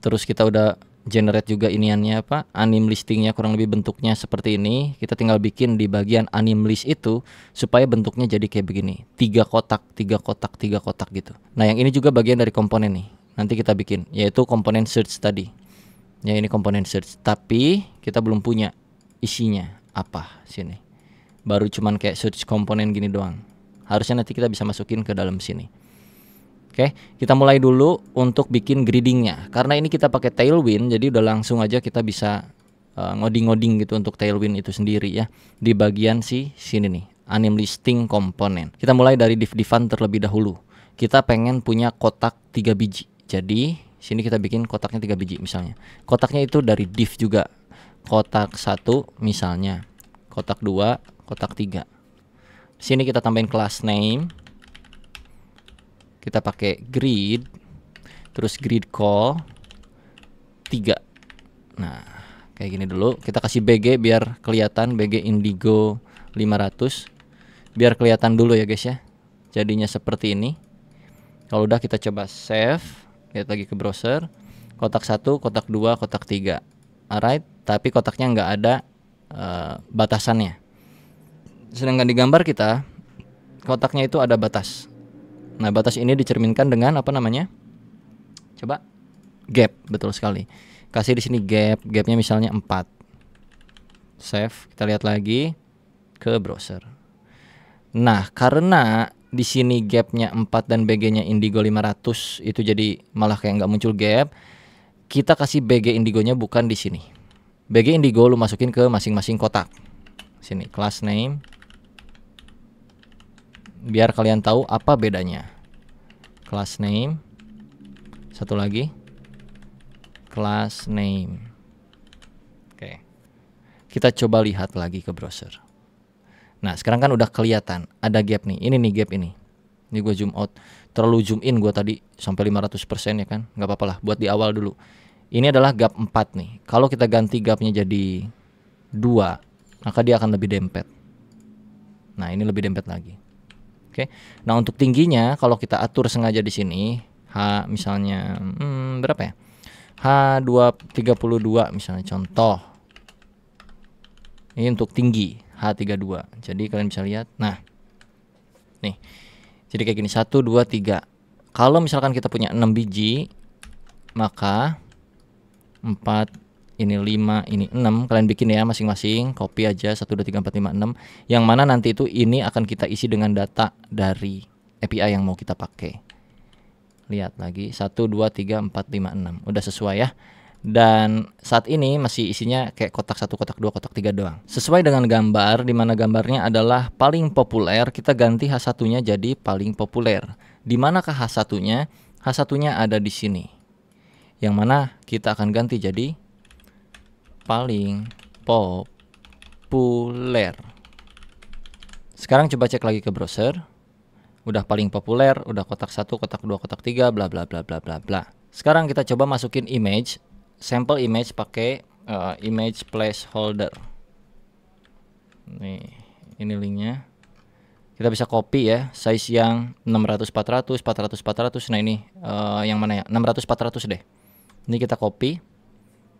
terus kita udah generate juga iniannya apa anim listingnya kurang lebih bentuknya seperti ini kita tinggal bikin di bagian anim list itu supaya bentuknya jadi kayak begini tiga kotak tiga kotak tiga kotak gitu nah yang ini juga bagian dari komponen nih nanti kita bikin yaitu komponen search tadi ya ini komponen search tapi kita belum punya isinya apa sini baru cuman kayak search komponen gini doang harusnya nanti kita bisa masukin ke dalam sini Oke, kita mulai dulu untuk bikin gradingnya. Karena ini kita pakai tailwind, jadi udah langsung aja kita bisa eh, ngoding-ngoding uh, gitu untuk tailwind itu sendiri ya. Di bagian si sini nih, anim listing komponen. Kita mulai dari div divan terlebih dahulu. Kita pengen punya kotak tiga biji. Jadi, sini kita bikin kotaknya tiga biji misalnya. Kotaknya itu dari div juga. Kotak satu misalnya, kotak dua, kotak 3. Sini kita tambahin class name kita pakai grid terus grid call 3 nah kayak gini dulu kita kasih BG biar kelihatan BG indigo 500 biar kelihatan dulu ya guys ya jadinya seperti ini kalau udah kita coba save lihat lagi ke browser kotak 1 kotak 2 kotak 3 alright tapi kotaknya nggak ada uh, batasannya sedangkan di gambar kita kotaknya itu ada batas Nah, batas ini dicerminkan dengan apa namanya? Coba gap, betul sekali. Kasih di sini gap, gapnya misalnya 4. Save, kita lihat lagi ke browser. Nah, karena di sini gapnya 4 dan BG-nya Indigo 500 itu jadi malah kayak nggak muncul gap. Kita kasih BG Indigonya bukan di sini. BG Indigo lu masukin ke masing-masing kotak. Sini class name biar kalian tahu apa bedanya. Class name. Satu lagi. Class name. Oke. Kita coba lihat lagi ke browser. Nah, sekarang kan udah kelihatan ada gap nih. Ini nih gap ini. Ini gue zoom out. Terlalu zoom in gue tadi sampai 500% ya kan. nggak apa-apa lah buat di awal dulu. Ini adalah gap 4 nih. Kalau kita ganti gapnya jadi dua maka dia akan lebih dempet. Nah, ini lebih dempet lagi. Oke. Okay? Nah, untuk tingginya kalau kita atur sengaja di sini H misalnya hmm, berapa ya? H232 misalnya contoh. Ini untuk tinggi H32. Jadi kalian bisa lihat. Nah. Nih. Jadi kayak gini 1 2 3. Kalau misalkan kita punya 6 biji maka 4 ini 5, ini 6. Kalian bikin ya masing-masing, copy aja 1 2 3 4 5 6. Yang mana nanti itu ini akan kita isi dengan data dari API yang mau kita pakai. Lihat lagi 1 2 3 4 5 6. Udah sesuai ya. Dan saat ini masih isinya kayak kotak 1, kotak 2, kotak 3 doang. Sesuai dengan gambar, di mana gambarnya adalah paling populer, kita ganti H1-nya jadi paling populer. Di manakah H1-nya? H1-nya ada di sini. Yang mana kita akan ganti jadi paling populer. Sekarang coba cek lagi ke browser. Udah paling populer, udah kotak satu, kotak dua, kotak tiga, bla bla bla bla bla bla. Sekarang kita coba masukin image, sampel image pakai uh, image placeholder. Nih, ini linknya. Kita bisa copy ya, size yang 600 400, 400 400. Nah, ini uh, yang mana ya? 600 400 deh. Ini kita copy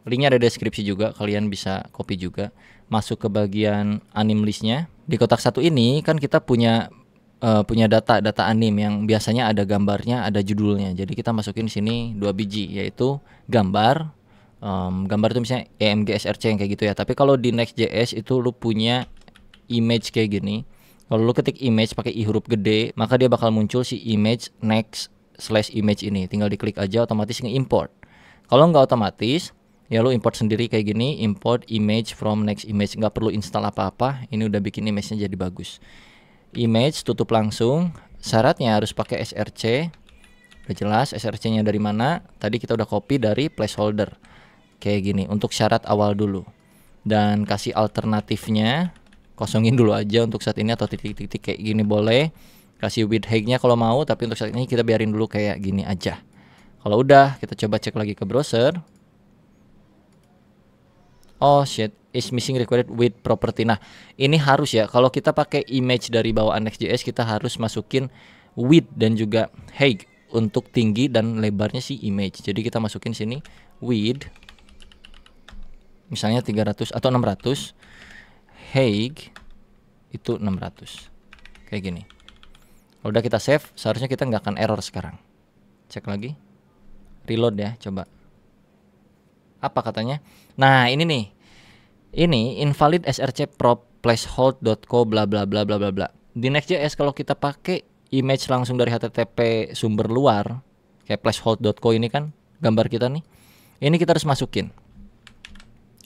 Linknya ada di deskripsi juga, kalian bisa copy juga. Masuk ke bagian anim listnya. Di kotak satu ini kan kita punya uh, punya data data anim yang biasanya ada gambarnya, ada judulnya. Jadi kita masukin sini dua biji yaitu gambar um, gambar itu misalnya EMG SRC yang kayak gitu ya. Tapi kalau di Next.js itu lu punya image kayak gini. Kalau lu ketik image pakai i huruf gede, maka dia bakal muncul si image next slash image ini. Tinggal diklik aja otomatis nge-import. Kalau nggak otomatis, ya lu import sendiri kayak gini import image from next image nggak perlu install apa-apa ini udah bikin image-nya jadi bagus image tutup langsung syaratnya harus pakai src udah jelas src-nya dari mana tadi kita udah copy dari placeholder kayak gini untuk syarat awal dulu dan kasih alternatifnya kosongin dulu aja untuk saat ini atau titik-titik kayak gini boleh kasih width height-nya kalau mau tapi untuk saat ini kita biarin dulu kayak gini aja kalau udah kita coba cek lagi ke browser oh shit is missing required with property. Nah, ini harus ya kalau kita pakai image dari bawaan Next.js kita harus masukin width dan juga height untuk tinggi dan lebarnya si image. Jadi kita masukin sini width misalnya 300 atau 600 height itu 600 kayak gini kalau udah kita save seharusnya kita nggak akan error sekarang cek lagi reload ya coba apa katanya? Nah, ini nih. Ini invalid src prop placehold.co bla bla bla bla bla bla. Di Next.js kalau kita pakai image langsung dari http sumber luar kayak placehold.co ini kan gambar kita nih. Ini kita harus masukin.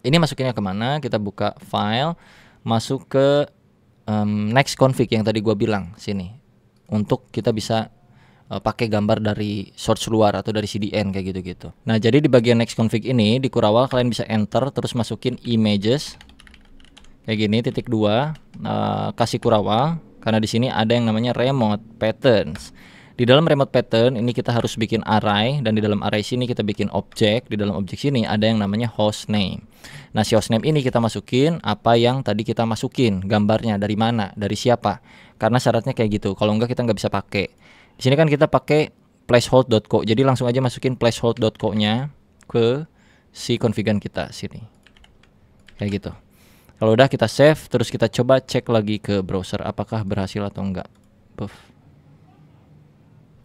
Ini masukinnya kemana? Kita buka file, masuk ke um, next config yang tadi gua bilang sini untuk kita bisa Eh, pakai gambar dari source luar atau dari CDN kayak gitu-gitu. Nah, jadi di bagian next config ini di Kurawal kalian bisa enter terus masukin images kayak gini titik dua uh, kasih Kurawal karena di sini ada yang namanya remote patterns. Di dalam remote pattern ini kita harus bikin array dan di dalam array sini kita bikin objek. Di dalam objek sini ada yang namanya host name. Nah, si host name ini kita masukin apa yang tadi kita masukin, gambarnya dari mana, dari siapa. Karena syaratnya kayak gitu. Kalau enggak kita nggak bisa pakai. Di sini kan kita pakai placehold.co. Jadi langsung aja masukin placehold.co-nya ke si konfigan kita sini. Kayak gitu. Kalau udah kita save terus kita coba cek lagi ke browser apakah berhasil atau enggak. Puff.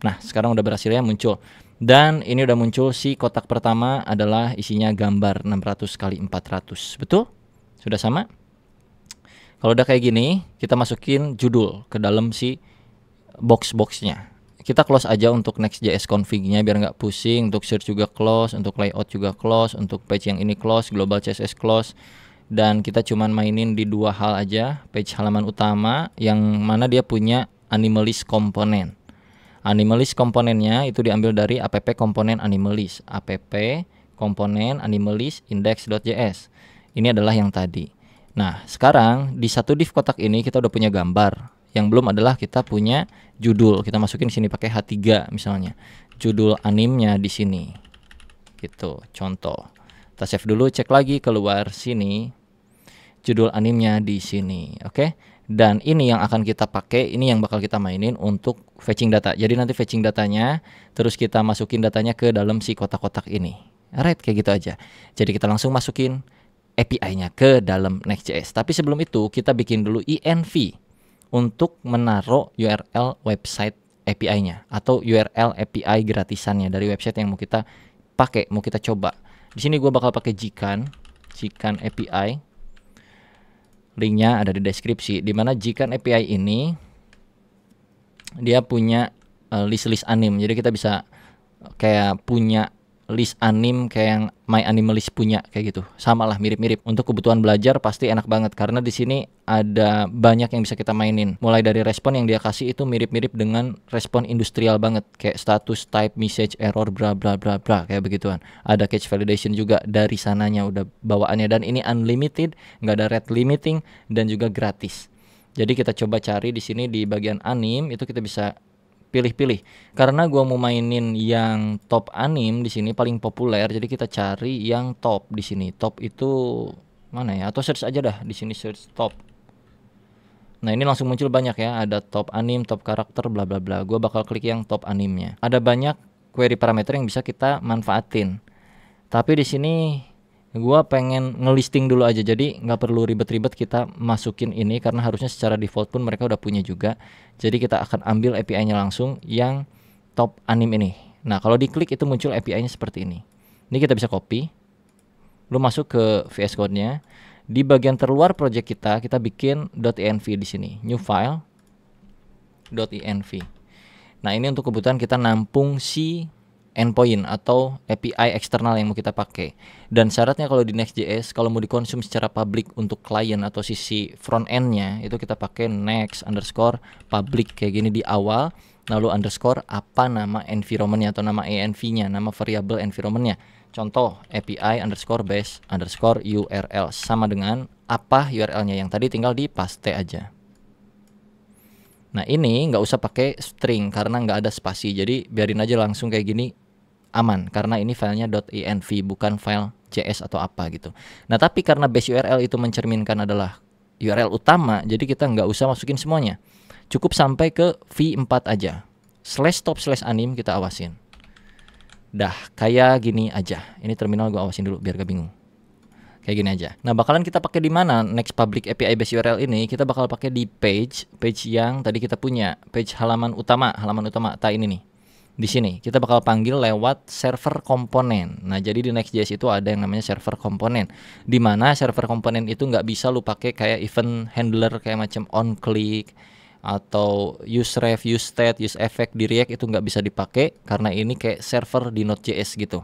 Nah, sekarang udah berhasil ya muncul. Dan ini udah muncul si kotak pertama adalah isinya gambar 600 kali 400. Betul? Sudah sama? Kalau udah kayak gini, kita masukin judul ke dalam si box-boxnya kita close aja untuk next JS config-nya biar nggak pusing untuk search juga close untuk layout juga close untuk page yang ini close global CSS close dan kita cuman mainin di dua hal aja page halaman utama yang mana dia punya animalist komponen animalist komponennya itu diambil dari app komponen animalist app komponen animalist index.js ini adalah yang tadi nah sekarang di satu div kotak ini kita udah punya gambar yang belum adalah kita punya judul. Kita masukin sini pakai H3 misalnya. Judul animnya di sini. Gitu, contoh. Kita save dulu, cek lagi keluar sini. Judul animnya di sini, oke? Okay? Dan ini yang akan kita pakai, ini yang bakal kita mainin untuk fetching data. Jadi nanti fetching datanya, terus kita masukin datanya ke dalam si kotak-kotak ini. Alright, kayak gitu aja. Jadi kita langsung masukin API-nya ke dalam Next.js. Tapi sebelum itu, kita bikin dulu env untuk menaruh URL website API-nya atau URL API gratisannya dari website yang mau kita pakai, mau kita coba. Di sini gue bakal pakai Jikan, Jikan API. Linknya ada di deskripsi. Dimana Jikan API ini dia punya eh, list list anim, jadi kita bisa kayak punya list anim kayak yang My Animalist punya kayak gitu. sama lah mirip-mirip. Untuk kebutuhan belajar pasti enak banget karena di sini ada banyak yang bisa kita mainin. Mulai dari respon yang dia kasih itu mirip-mirip dengan respon industrial banget kayak status, type, message, error, bla bla bla bla kayak begituan. Ada catch validation juga dari sananya udah bawaannya dan ini unlimited, nggak ada red limiting dan juga gratis. Jadi kita coba cari di sini di bagian anim itu kita bisa pilih-pilih karena gua mau mainin yang top anim di sini paling populer jadi kita cari yang top di sini top itu mana ya atau search aja dah di sini search top Nah ini langsung muncul banyak ya, ada top anim, top karakter, bla bla bla. Gue bakal klik yang top animnya. Ada banyak query parameter yang bisa kita manfaatin. Tapi di sini gue pengen ngelisting dulu aja, jadi nggak perlu ribet-ribet kita masukin ini karena harusnya secara default pun mereka udah punya juga. Jadi kita akan ambil API-nya langsung yang top anim ini. Nah, kalau diklik itu muncul API-nya seperti ini. Ini kita bisa copy. Lu masuk ke VS Code-nya. Di bagian terluar project kita, kita bikin .env di sini. New file .env. Nah, ini untuk kebutuhan kita nampung si endpoint atau API eksternal yang mau kita pakai. Dan syaratnya kalau di Next.js kalau mau dikonsum secara publik untuk klien atau sisi front end-nya itu kita pakai next underscore public kayak gini di awal lalu underscore apa nama environmentnya atau nama env-nya nama variable environmentnya contoh API underscore base underscore URL sama dengan apa URL-nya yang tadi tinggal di paste aja Nah ini nggak usah pakai string karena nggak ada spasi jadi biarin aja langsung kayak gini aman karena ini filenya .env bukan file JS atau apa gitu. Nah tapi karena base URL itu mencerminkan adalah URL utama, jadi kita nggak usah masukin semuanya. Cukup sampai ke v4 aja. Slash top slash anim kita awasin. Dah, kayak gini aja. Ini terminal gua awasin dulu biar gak bingung. Kayak gini aja. Nah, bakalan kita pakai di mana next public API base URL ini? Kita bakal pakai di page, page yang tadi kita punya, page halaman utama, halaman utama ta ini nih di sini. Kita bakal panggil lewat server komponen. Nah, jadi di Next.js itu ada yang namanya server komponen. Di mana server komponen itu nggak bisa lu pakai kayak event handler kayak macam on click atau use ref, use state, use effect di React itu nggak bisa dipakai karena ini kayak server di Node.js gitu.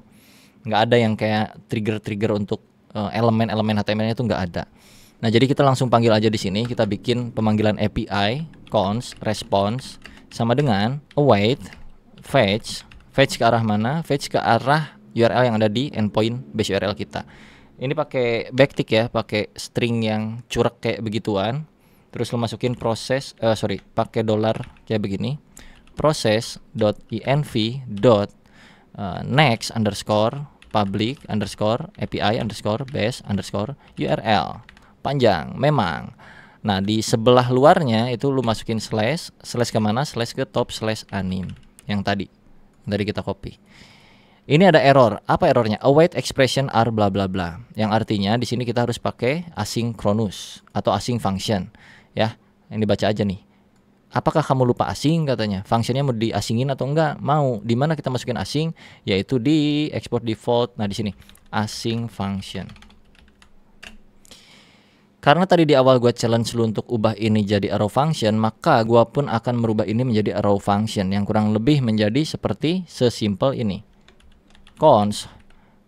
Nggak ada yang kayak trigger-trigger untuk eh, elemen-elemen HTML itu nggak ada. Nah, jadi kita langsung panggil aja di sini. Kita bikin pemanggilan API const response sama dengan await fetch fetch ke arah mana fetch ke arah URL yang ada di endpoint base URL kita ini pakai backtick ya pakai string yang curek kayak begituan terus lo masukin proses uh, sorry pakai dollar kayak begini proses dot env dot eh, next underscore public underscore API underscore base underscore URL panjang memang nah di sebelah luarnya itu lu masukin slash slash kemana slash ke top slash anim yang tadi dari kita copy. Ini ada error. Apa errornya? Await expression are bla bla bla. Yang artinya di sini kita harus pakai asynchronous atau async function. Ya, ini baca aja nih. Apakah kamu lupa asing katanya? Fungsinya mau diasingin atau enggak? Mau. Di mana kita masukin asing? Yaitu di export default. Nah, di sini async function. Karena tadi di awal gue challenge lu untuk ubah ini jadi arrow function, maka gue pun akan merubah ini menjadi arrow function yang kurang lebih menjadi seperti sesimpel ini. Cons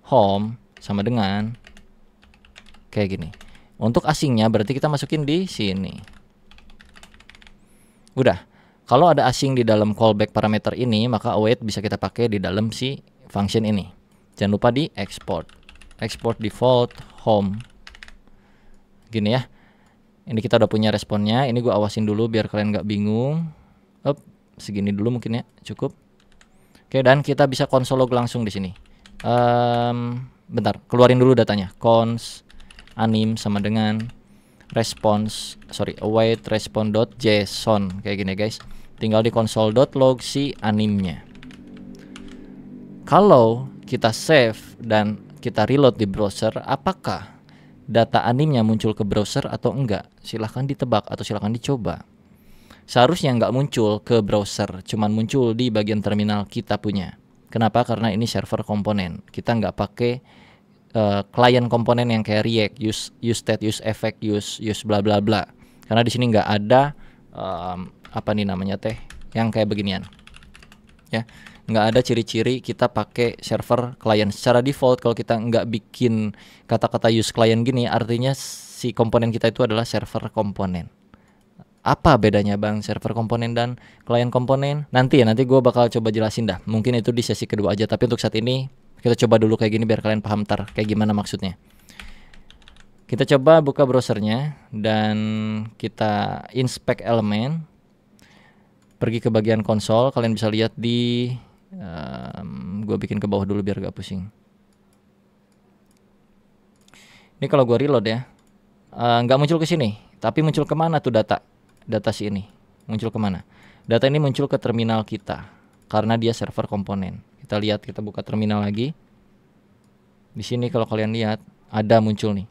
home sama dengan kayak gini. Untuk asingnya berarti kita masukin di sini. Udah. Kalau ada asing di dalam callback parameter ini, maka await bisa kita pakai di dalam si function ini. Jangan lupa di export. Export default home gini ya ini kita udah punya responnya ini gue awasin dulu biar kalian nggak bingung up segini dulu mungkin ya cukup oke dan kita bisa console log langsung di sini um, bentar keluarin dulu datanya cons anim sama dengan response sorry await response.json kayak gini guys tinggal di log si animnya kalau kita save dan kita reload di browser apakah data animnya muncul ke browser atau enggak silahkan ditebak atau silahkan dicoba seharusnya enggak muncul ke browser cuman muncul di bagian terminal kita punya kenapa karena ini server komponen kita enggak pakai uh, klien komponen yang kayak React use use state use effect use use bla bla bla karena di sini enggak ada um, apa nih namanya teh yang kayak beginian ya nggak ada ciri-ciri kita pakai server klien secara default kalau kita nggak bikin kata-kata use client gini artinya si komponen kita itu adalah server komponen apa bedanya bang server komponen dan klien komponen nanti ya nanti gue bakal coba jelasin dah mungkin itu di sesi kedua aja tapi untuk saat ini kita coba dulu kayak gini biar kalian paham ntar kayak gimana maksudnya kita coba buka browsernya dan kita inspect elemen pergi ke bagian konsol kalian bisa lihat di um, gue bikin ke bawah dulu biar gak pusing ini kalau gue reload ya eh, nggak uh, muncul ke sini tapi muncul kemana tuh data data si ini muncul kemana data ini muncul ke terminal kita karena dia server komponen kita lihat kita buka terminal lagi di sini kalau kalian lihat ada muncul nih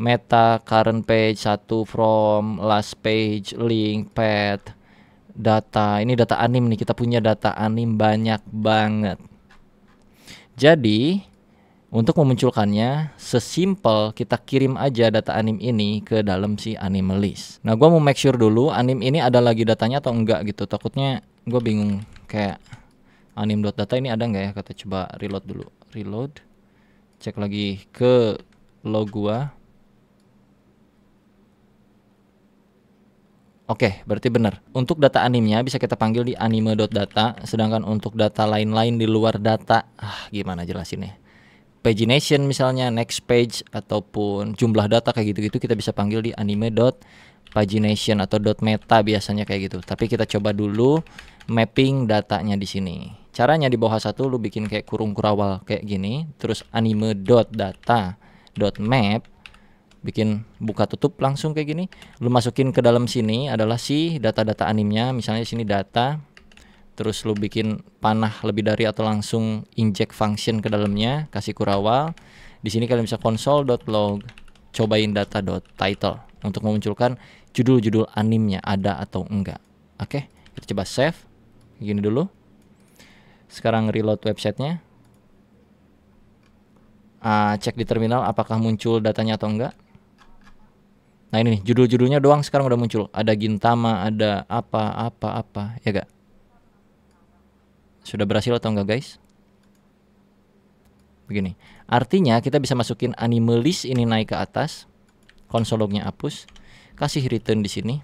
meta current page satu from last page link path data ini data anim nih kita punya data anim banyak banget jadi untuk memunculkannya sesimpel kita kirim aja data anim ini ke dalam si anim list. nah gue mau make sure dulu anim ini ada lagi datanya atau enggak gitu takutnya gue bingung kayak anim data ini ada nggak ya kata coba reload dulu reload cek lagi ke log gua Oke, okay, berarti benar. Untuk data animnya bisa kita panggil di anime.data, sedangkan untuk data lain-lain di luar data, ah gimana jelasinnya? Pagination misalnya, next page ataupun jumlah data kayak gitu-gitu kita bisa panggil di anime.pagination atau .meta biasanya kayak gitu. Tapi kita coba dulu mapping datanya di sini. Caranya di bawah satu lu bikin kayak kurung kurawal kayak gini, terus anime.data.map bikin buka tutup langsung kayak gini lu masukin ke dalam sini adalah si data-data animnya misalnya sini data terus lu bikin panah lebih dari atau langsung inject function ke dalamnya kasih kurawal di sini kalian bisa console.log cobain data.title untuk memunculkan judul-judul animnya ada atau enggak oke kita coba save gini dulu sekarang reload websitenya uh, cek di terminal apakah muncul datanya atau enggak Nah ini nih judul-judulnya doang sekarang udah muncul. Ada Gintama, ada apa apa apa ya gak? Sudah berhasil atau enggak guys? Begini. Artinya kita bisa masukin anime list ini naik ke atas. Konsolognya hapus. Kasih return di sini.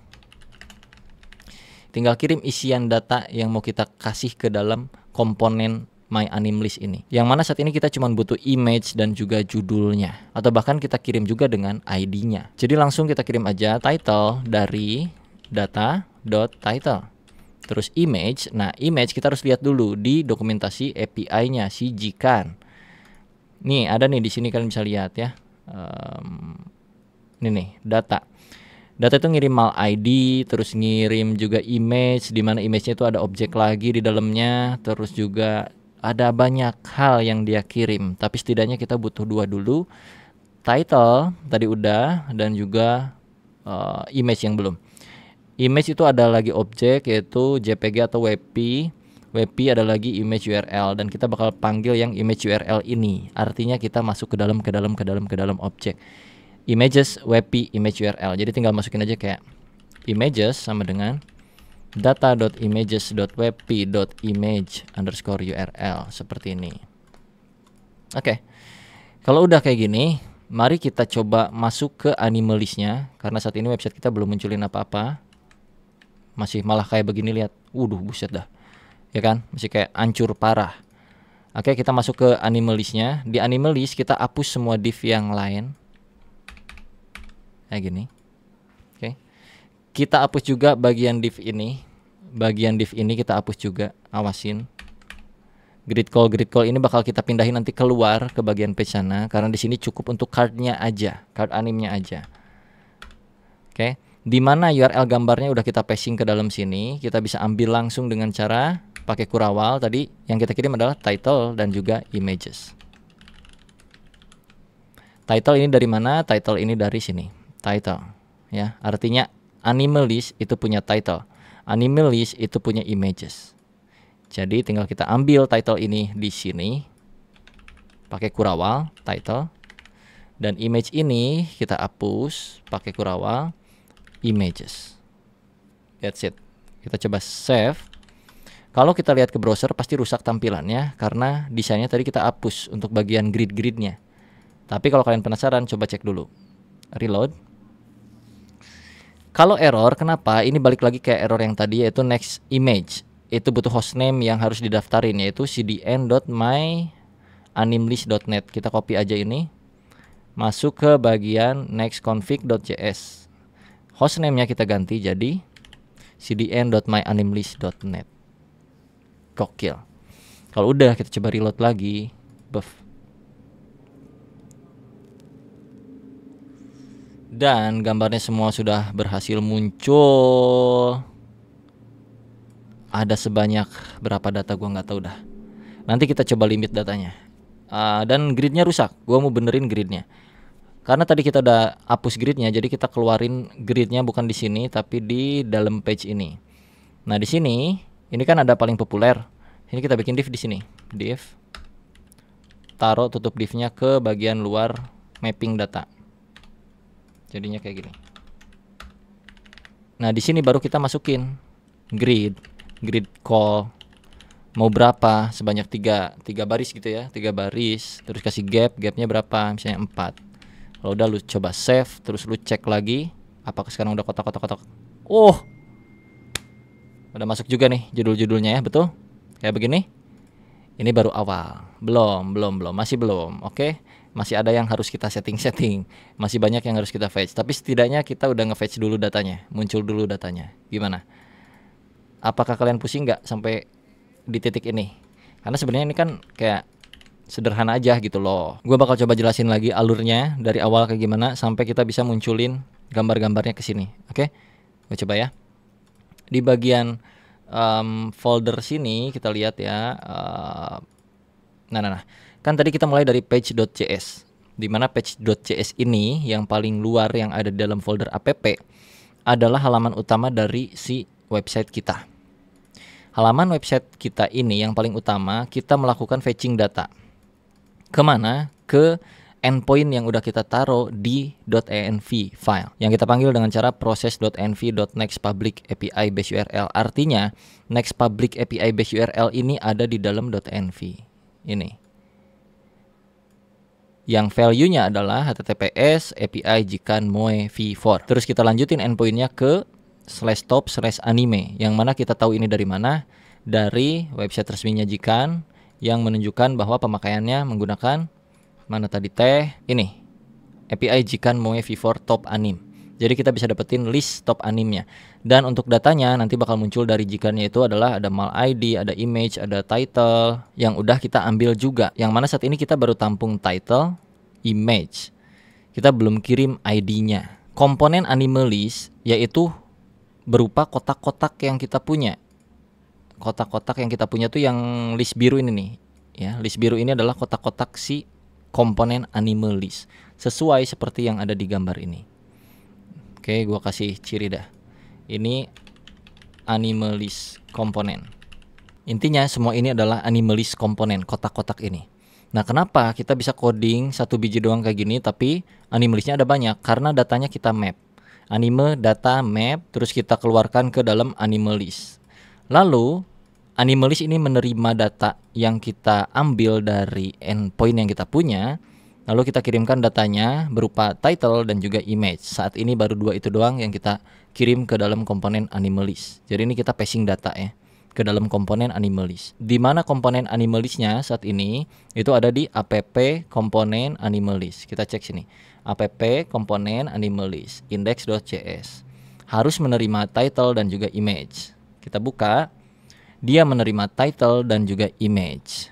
Tinggal kirim isian data yang mau kita kasih ke dalam komponen My Anime List ini. Yang mana saat ini kita cuma butuh image dan juga judulnya atau bahkan kita kirim juga dengan ID-nya. Jadi langsung kita kirim aja title dari data.title terus image. Nah, image kita harus lihat dulu di dokumentasi API-nya si Jikan. Nih, ada nih di sini kalian bisa lihat ya. Um, ini nih, data. Data itu ngirim mal ID, terus ngirim juga image di mana image-nya itu ada objek lagi di dalamnya, terus juga ada banyak hal yang dia kirim, tapi setidaknya kita butuh dua dulu. Title tadi udah dan juga uh, image yang belum. Image itu ada lagi objek yaitu JPG atau WP. WP ada lagi image URL dan kita bakal panggil yang image URL ini. Artinya kita masuk ke dalam ke dalam ke dalam ke dalam objek. Images WP image URL. Jadi tinggal masukin aja kayak images sama dengan data.images.wp.image underscore URL seperti ini. Oke, okay. kalau udah kayak gini, mari kita coba masuk ke animalisnya karena saat ini website kita belum munculin apa-apa. Masih malah kayak begini lihat, wuduh buset dah, ya kan? Masih kayak ancur parah. Oke, okay, kita masuk ke animalisnya. Di animalis kita hapus semua div yang lain. Kayak gini kita hapus juga bagian div ini bagian div ini kita hapus juga awasin grid call grid call ini bakal kita pindahin nanti keluar ke bagian page sana karena di sini cukup untuk cardnya aja card animnya aja oke okay. di mana URL gambarnya udah kita passing ke dalam sini kita bisa ambil langsung dengan cara pakai kurawal tadi yang kita kirim adalah title dan juga images title ini dari mana title ini dari sini title ya artinya Animalist itu punya title. Animalist itu punya images. Jadi tinggal kita ambil title ini di sini. Pakai kurawal title. Dan image ini kita hapus pakai kurawal images. That's it. Kita coba save. Kalau kita lihat ke browser pasti rusak tampilannya karena desainnya tadi kita hapus untuk bagian grid-gridnya. Tapi kalau kalian penasaran coba cek dulu. Reload. Kalau error, kenapa? Ini balik lagi ke error yang tadi yaitu next image. Itu butuh hostname yang harus didaftarin yaitu cdn.myanimlist.net. Kita copy aja ini. Masuk ke bagian nextconfig.js. Hostname-nya kita ganti jadi cdn.myanimlist.net. Gokil. Kalau udah kita coba reload lagi. Buff. Dan gambarnya semua sudah berhasil muncul. Ada sebanyak berapa data gue nggak tahu dah. Nanti kita coba limit datanya. Uh, dan gridnya rusak. Gue mau benerin gridnya. Karena tadi kita udah hapus gridnya, jadi kita keluarin gridnya bukan di sini tapi di dalam page ini. Nah di sini ini kan ada paling populer. Ini kita bikin div di sini, div. Taruh tutup divnya ke bagian luar mapping data jadinya kayak gini nah di sini baru kita masukin grid grid call mau berapa sebanyak tiga tiga baris gitu ya tiga baris terus kasih gap gapnya berapa misalnya empat kalau udah lu coba save terus lu cek lagi apakah sekarang udah kotak kotak kotak oh udah masuk juga nih judul-judulnya ya betul kayak begini ini baru awal belum belum belum masih belum oke okay? masih ada yang harus kita setting-setting, masih banyak yang harus kita fetch. Tapi setidaknya kita udah nge-fetch dulu datanya, muncul dulu datanya. Gimana? Apakah kalian pusing nggak sampai di titik ini? Karena sebenarnya ini kan kayak sederhana aja gitu loh. Gue bakal coba jelasin lagi alurnya dari awal kayak gimana sampai kita bisa munculin gambar-gambarnya ke sini. Oke, okay? gue coba ya. Di bagian um, folder sini kita lihat ya. Uh, nah, nah, nah Kan tadi kita mulai dari page.cs. Di mana page.cs ini yang paling luar yang ada di dalam folder app adalah halaman utama dari si website kita. Halaman website kita ini yang paling utama kita melakukan fetching data. Kemana? Ke endpoint yang udah kita taruh di .env file yang kita panggil dengan cara env next public api url artinya next public API base URL ini ada di dalam .env ini yang value-nya adalah https api jikan moe v4. Terus kita lanjutin endpoint-nya ke slash top slash anime yang mana kita tahu ini dari mana dari website resminya jikan yang menunjukkan bahwa pemakaiannya menggunakan mana tadi teh ini API jikan moe v4 top anime. Jadi kita bisa dapetin list top animnya. Dan untuk datanya nanti bakal muncul dari jikannya itu adalah ada mal ID, ada image, ada title yang udah kita ambil juga. Yang mana saat ini kita baru tampung title, image. Kita belum kirim ID-nya. Komponen anime list yaitu berupa kotak-kotak yang kita punya. Kotak-kotak yang kita punya tuh yang list biru ini nih. Ya, list biru ini adalah kotak-kotak si komponen anime list sesuai seperti yang ada di gambar ini. Oke, gua kasih ciri dah. Ini animalis komponen. Intinya semua ini adalah animalis komponen kotak-kotak ini. Nah, kenapa kita bisa coding satu biji doang kayak gini tapi animalisnya ada banyak? Karena datanya kita map. Anime data map terus kita keluarkan ke dalam animalis. Lalu animalis ini menerima data yang kita ambil dari endpoint yang kita punya Lalu kita kirimkan datanya berupa title dan juga image. Saat ini baru dua itu doang yang kita kirim ke dalam komponen animalis. Jadi ini kita passing data ya ke dalam komponen animalis. Di mana komponen animalisnya saat ini itu ada di app komponen animalis. Kita cek sini. app komponen animalis index.cs. Harus menerima title dan juga image. Kita buka. Dia menerima title dan juga image.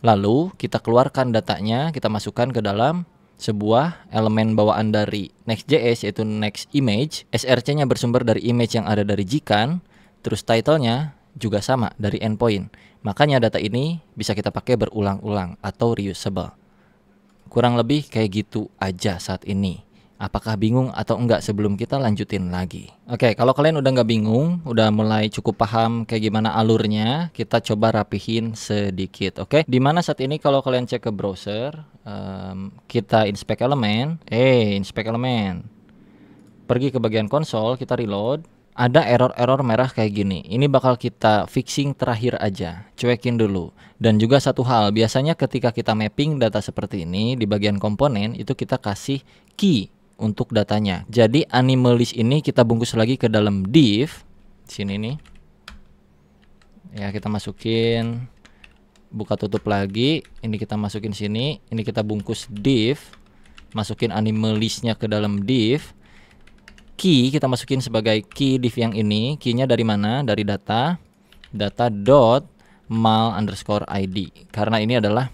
Lalu kita keluarkan datanya, kita masukkan ke dalam sebuah elemen bawaan dari Next.js yaitu Next Image. SRC-nya bersumber dari image yang ada dari Jikan, terus title-nya juga sama dari endpoint. Makanya data ini bisa kita pakai berulang-ulang atau reusable. Kurang lebih kayak gitu aja saat ini. Apakah bingung atau enggak sebelum kita lanjutin lagi? Oke, kalau kalian udah nggak bingung, udah mulai cukup paham kayak gimana alurnya, kita coba rapihin sedikit, oke? Okay? Dimana saat ini kalau kalian cek ke browser, um, kita inspect elemen, eh inspect elemen, pergi ke bagian konsol, kita reload, ada error-error merah kayak gini. Ini bakal kita fixing terakhir aja, cuekin dulu. Dan juga satu hal, biasanya ketika kita mapping data seperti ini di bagian komponen itu kita kasih key untuk datanya. Jadi animal list ini kita bungkus lagi ke dalam div sini nih. Ya, kita masukin buka tutup lagi, ini kita masukin sini, ini kita bungkus div, masukin animal listnya ke dalam div. Key kita masukin sebagai key div yang ini, key-nya dari mana? Dari data data dot mal underscore id karena ini adalah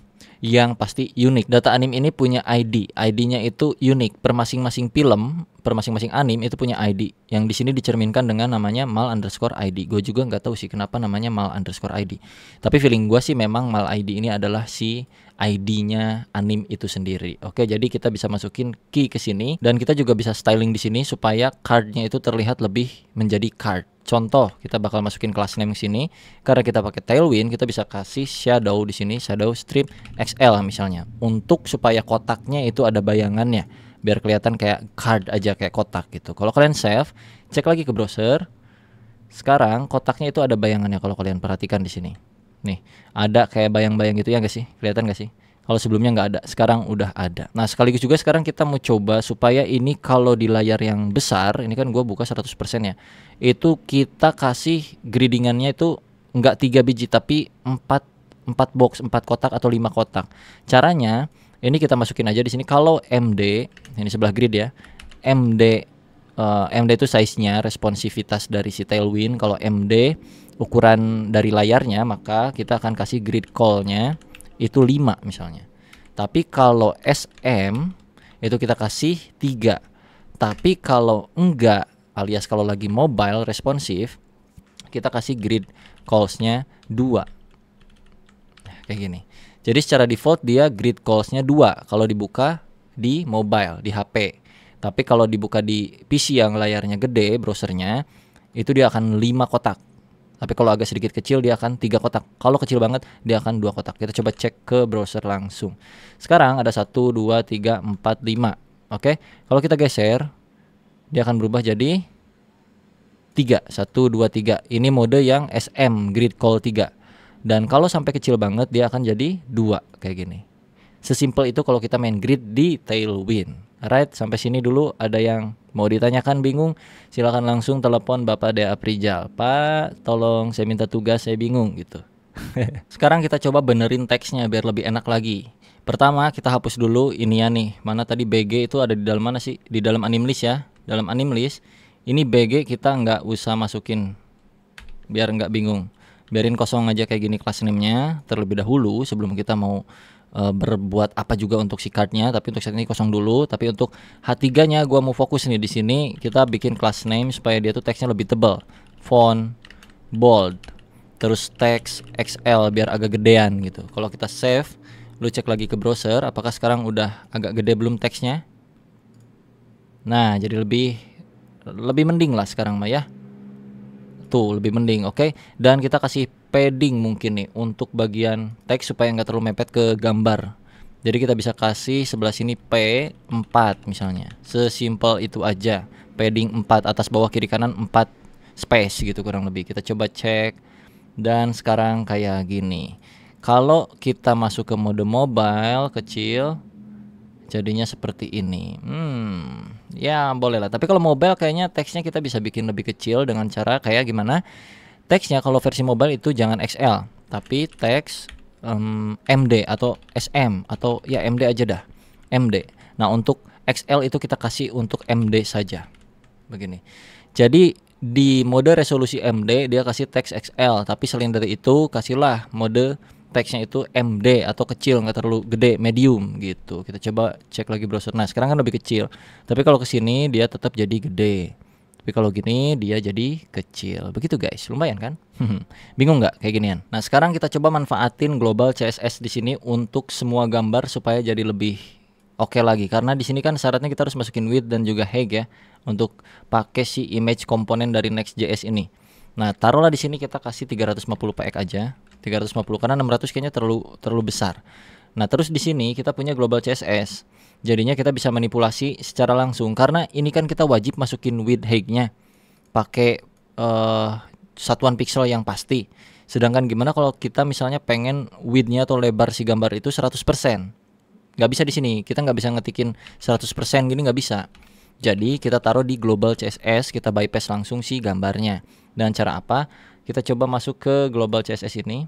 yang pasti unik. Data anim ini punya ID. ID-nya itu unik per masing-masing film per masing-masing anim itu punya ID yang di sini dicerminkan dengan namanya mal underscore ID. Gue juga nggak tahu sih kenapa namanya mal underscore ID. Tapi feeling gue sih memang mal ID ini adalah si ID-nya anim itu sendiri. Oke, jadi kita bisa masukin key ke sini dan kita juga bisa styling di sini supaya cardnya itu terlihat lebih menjadi card. Contoh, kita bakal masukin class name ke sini karena kita pakai tailwind, kita bisa kasih shadow di sini, shadow strip XL misalnya. Untuk supaya kotaknya itu ada bayangannya biar kelihatan kayak card aja kayak kotak gitu. Kalau kalian save, cek lagi ke browser. Sekarang kotaknya itu ada bayangannya kalau kalian perhatikan di sini. Nih, ada kayak bayang-bayang gitu ya gak sih? Kelihatan gak sih? Kalau sebelumnya nggak ada, sekarang udah ada. Nah, sekaligus juga sekarang kita mau coba supaya ini kalau di layar yang besar, ini kan gue buka 100% ya, itu kita kasih gradingannya itu nggak 3 biji tapi 4 4 box, 4 kotak atau 5 kotak. Caranya ini kita masukin aja di sini kalau MD ini sebelah grid ya. MD uh, eh, MD itu size-nya, responsivitas dari si tailwind. Kalau MD ukuran dari layarnya, maka kita akan kasih grid call-nya itu 5 misalnya. Tapi kalau SM itu kita kasih 3. Tapi kalau enggak alias kalau lagi mobile responsif kita kasih grid calls-nya 2. kayak gini. Jadi secara default dia grid calls-nya 2. Kalau dibuka di mobile, di HP. Tapi kalau dibuka di PC yang layarnya gede, browsernya, itu dia akan 5 kotak. Tapi kalau agak sedikit kecil dia akan 3 kotak. Kalau kecil banget dia akan 2 kotak. Kita coba cek ke browser langsung. Sekarang ada 1 2 3 4 5. Oke. Kalau kita geser dia akan berubah jadi 3 1 2 3 ini mode yang SM grid call 3 dan kalau sampai kecil banget dia akan jadi 2 kayak gini Sesimpel itu kalau kita main grid di Tailwind. Right, sampai sini dulu ada yang mau ditanyakan bingung, silakan langsung telepon Bapak Dea Prijal. Pak, tolong saya minta tugas, saya bingung gitu. Sekarang kita coba benerin teksnya biar lebih enak lagi. Pertama, kita hapus dulu ini ya nih. Mana tadi BG itu ada di dalam mana sih? Di dalam animlist ya. Dalam animlist, Ini BG kita nggak usah masukin. Biar nggak bingung. Biarin kosong aja kayak gini kelas name-nya terlebih dahulu sebelum kita mau uh, berbuat apa juga untuk si cardnya tapi untuk saat ini kosong dulu tapi untuk H3 nya gue mau fokus nih di sini kita bikin class name supaya dia tuh teksnya lebih tebal font bold terus teks XL biar agak gedean gitu kalau kita save lu cek lagi ke browser apakah sekarang udah agak gede belum teksnya nah jadi lebih lebih mending lah sekarang Maya tuh lebih mending oke okay? dan kita kasih padding mungkin nih untuk bagian teks supaya nggak terlalu mepet ke gambar. Jadi kita bisa kasih sebelah sini P4 misalnya. Sesimpel itu aja. Padding 4 atas bawah kiri kanan 4 space gitu kurang lebih. Kita coba cek dan sekarang kayak gini. Kalau kita masuk ke mode mobile kecil jadinya seperti ini. Hmm, ya bolehlah. Tapi kalau mobile kayaknya teksnya kita bisa bikin lebih kecil dengan cara kayak gimana? Teksnya kalau versi mobile itu jangan XL, tapi teks um, MD atau SM atau ya MD aja dah. MD. Nah, untuk XL itu kita kasih untuk MD saja. Begini. Jadi di mode resolusi MD dia kasih teks XL, tapi selain dari itu kasihlah mode teksnya itu MD atau kecil nggak terlalu gede medium gitu kita coba cek lagi browser nah sekarang kan lebih kecil tapi kalau kesini dia tetap jadi gede tapi kalau gini dia jadi kecil. Begitu guys, lumayan kan? Bingung nggak kayak ginian? Nah sekarang kita coba manfaatin global CSS di sini untuk semua gambar supaya jadi lebih oke okay lagi. Karena di sini kan syaratnya kita harus masukin width dan juga height ya untuk pakai si image komponen dari Next.js ini. Nah, taruhlah di sini kita kasih 350 px aja. 350 karena 600 kayaknya terlalu terlalu besar. Nah, terus di sini kita punya global CSS. Jadinya kita bisa manipulasi secara langsung karena ini kan kita wajib masukin width height-nya pakai uh, satuan pixel yang pasti. Sedangkan gimana kalau kita misalnya pengen width-nya atau lebar si gambar itu 100%. Nggak bisa di sini, kita nggak bisa ngetikin 100% gini nggak bisa. Jadi kita taruh di global CSS, kita bypass langsung si gambarnya. Dan cara apa? Kita coba masuk ke global CSS ini.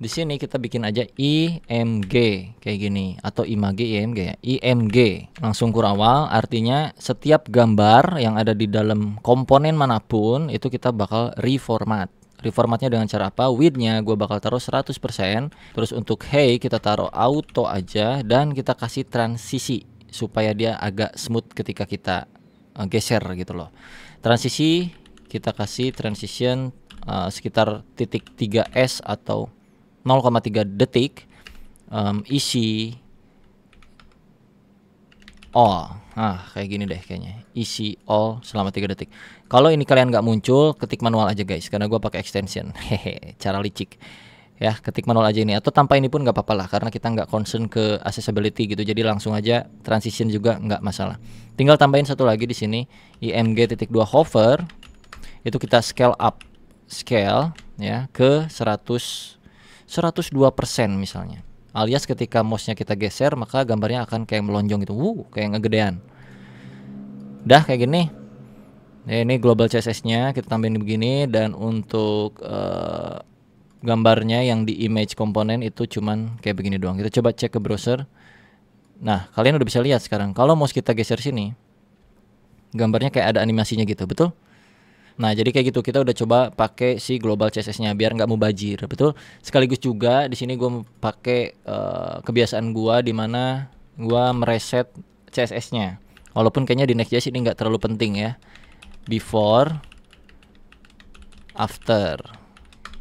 Di sini kita bikin aja IMG kayak gini atau IMAGE IMG ya. IMG langsung kurawal artinya setiap gambar yang ada di dalam komponen manapun itu kita bakal reformat. Reformatnya dengan cara apa? Widthnya gue bakal taruh 100% Terus untuk hey kita taruh auto aja Dan kita kasih transisi Supaya dia agak smooth ketika kita eh, geser gitu loh Transisi kita kasih transition uh, sekitar titik 3S atau 0,3 detik um, isi all ah kayak gini deh kayaknya isi all selama 3 detik kalau ini kalian nggak muncul ketik manual aja guys karena gue pakai extension hehe cara licik ya ketik manual aja ini atau tanpa ini pun nggak apa-apa lah karena kita nggak concern ke accessibility gitu jadi langsung aja transition juga nggak masalah tinggal tambahin satu lagi di sini img titik dua hover itu kita scale up scale ya ke 100 102% misalnya. Alias ketika mouse-nya kita geser maka gambarnya akan kayak melonjong gitu. Wuh, kayak ngegedean. Dah kayak gini. Ya, ini global CSS-nya kita tambahin begini dan untuk uh, gambarnya yang di image komponen itu cuman kayak begini doang. Kita coba cek ke browser. Nah, kalian udah bisa lihat sekarang. Kalau mouse kita geser sini, gambarnya kayak ada animasinya gitu, betul? Nah, jadi kayak gitu kita udah coba pakai si global CSS-nya biar nggak mubajir, betul? Sekaligus juga di sini gue pakai uh, kebiasaan gue di mana gue mereset CSS-nya. Walaupun kayaknya di Next.js ini nggak terlalu penting ya. Before, after,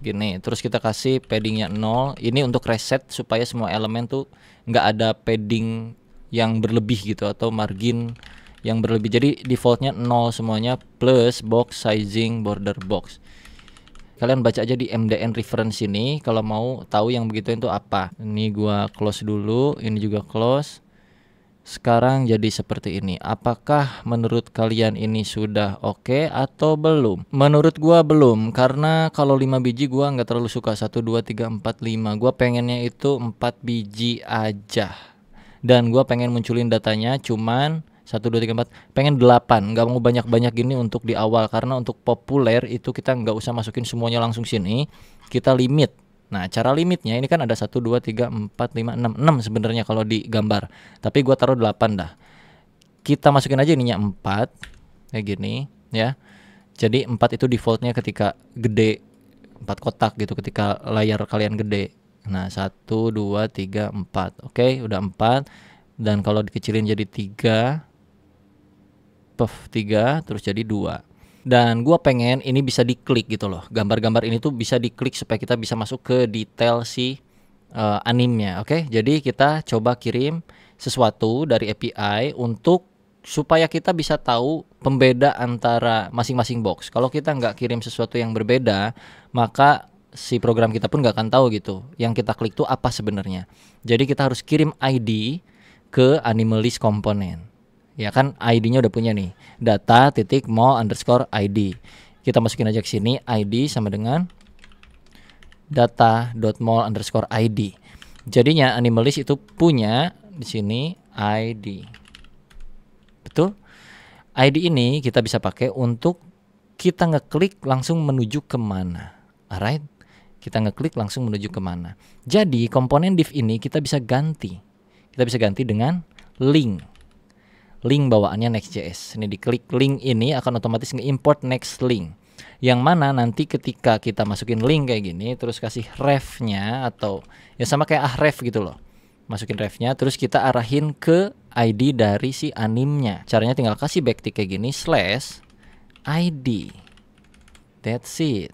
gini. Terus kita kasih paddingnya nol Ini untuk reset supaya semua elemen tuh nggak ada padding yang berlebih gitu atau margin yang berlebih. Jadi defaultnya nol semuanya plus box sizing border box. Kalian baca aja di MDN reference ini kalau mau tahu yang begitu itu apa. Ini gua close dulu, ini juga close. Sekarang jadi seperti ini. Apakah menurut kalian ini sudah oke okay atau belum? Menurut gua belum karena kalau 5 biji gua nggak terlalu suka 1 2 3 4 5. Gua pengennya itu 4 biji aja. Dan gua pengen munculin datanya cuman satu dua tiga empat pengen delapan nggak mau banyak banyak gini untuk di awal karena untuk populer itu kita nggak usah masukin semuanya langsung sini kita limit Nah, cara limitnya ini kan ada satu dua tiga empat lima enam enam sebenarnya kalau di gambar. Tapi gua taruh delapan dah. Kita masukin aja ininya empat kayak gini ya. Jadi empat itu defaultnya ketika gede empat kotak gitu ketika layar kalian gede. Nah, satu dua tiga empat Oke, udah empat dan kalau dikecilin jadi tiga puff 3 terus jadi dua dan gua pengen ini bisa diklik gitu loh gambar-gambar ini tuh bisa diklik supaya kita bisa masuk ke detail si uh, animnya oke okay? jadi kita coba kirim sesuatu dari API untuk supaya kita bisa tahu pembeda antara masing-masing box kalau kita nggak kirim sesuatu yang berbeda maka si program kita pun nggak akan tahu gitu yang kita klik tuh apa sebenarnya jadi kita harus kirim ID ke animalist component ya kan ID-nya udah punya nih data titik mau underscore ID kita masukin aja ke sini ID sama dengan data mall underscore ID jadinya animalis itu punya di sini ID betul ID ini kita bisa pakai untuk kita ngeklik langsung menuju kemana alright kita ngeklik langsung menuju kemana jadi komponen div ini kita bisa ganti kita bisa ganti dengan link link bawaannya Next.js. Ini diklik link ini akan otomatis nge-import next link. Yang mana nanti ketika kita masukin link kayak gini terus kasih refnya atau ya sama kayak ah ref gitu loh. Masukin refnya terus kita arahin ke ID dari si animnya. Caranya tinggal kasih backtick kayak gini slash ID. That's it.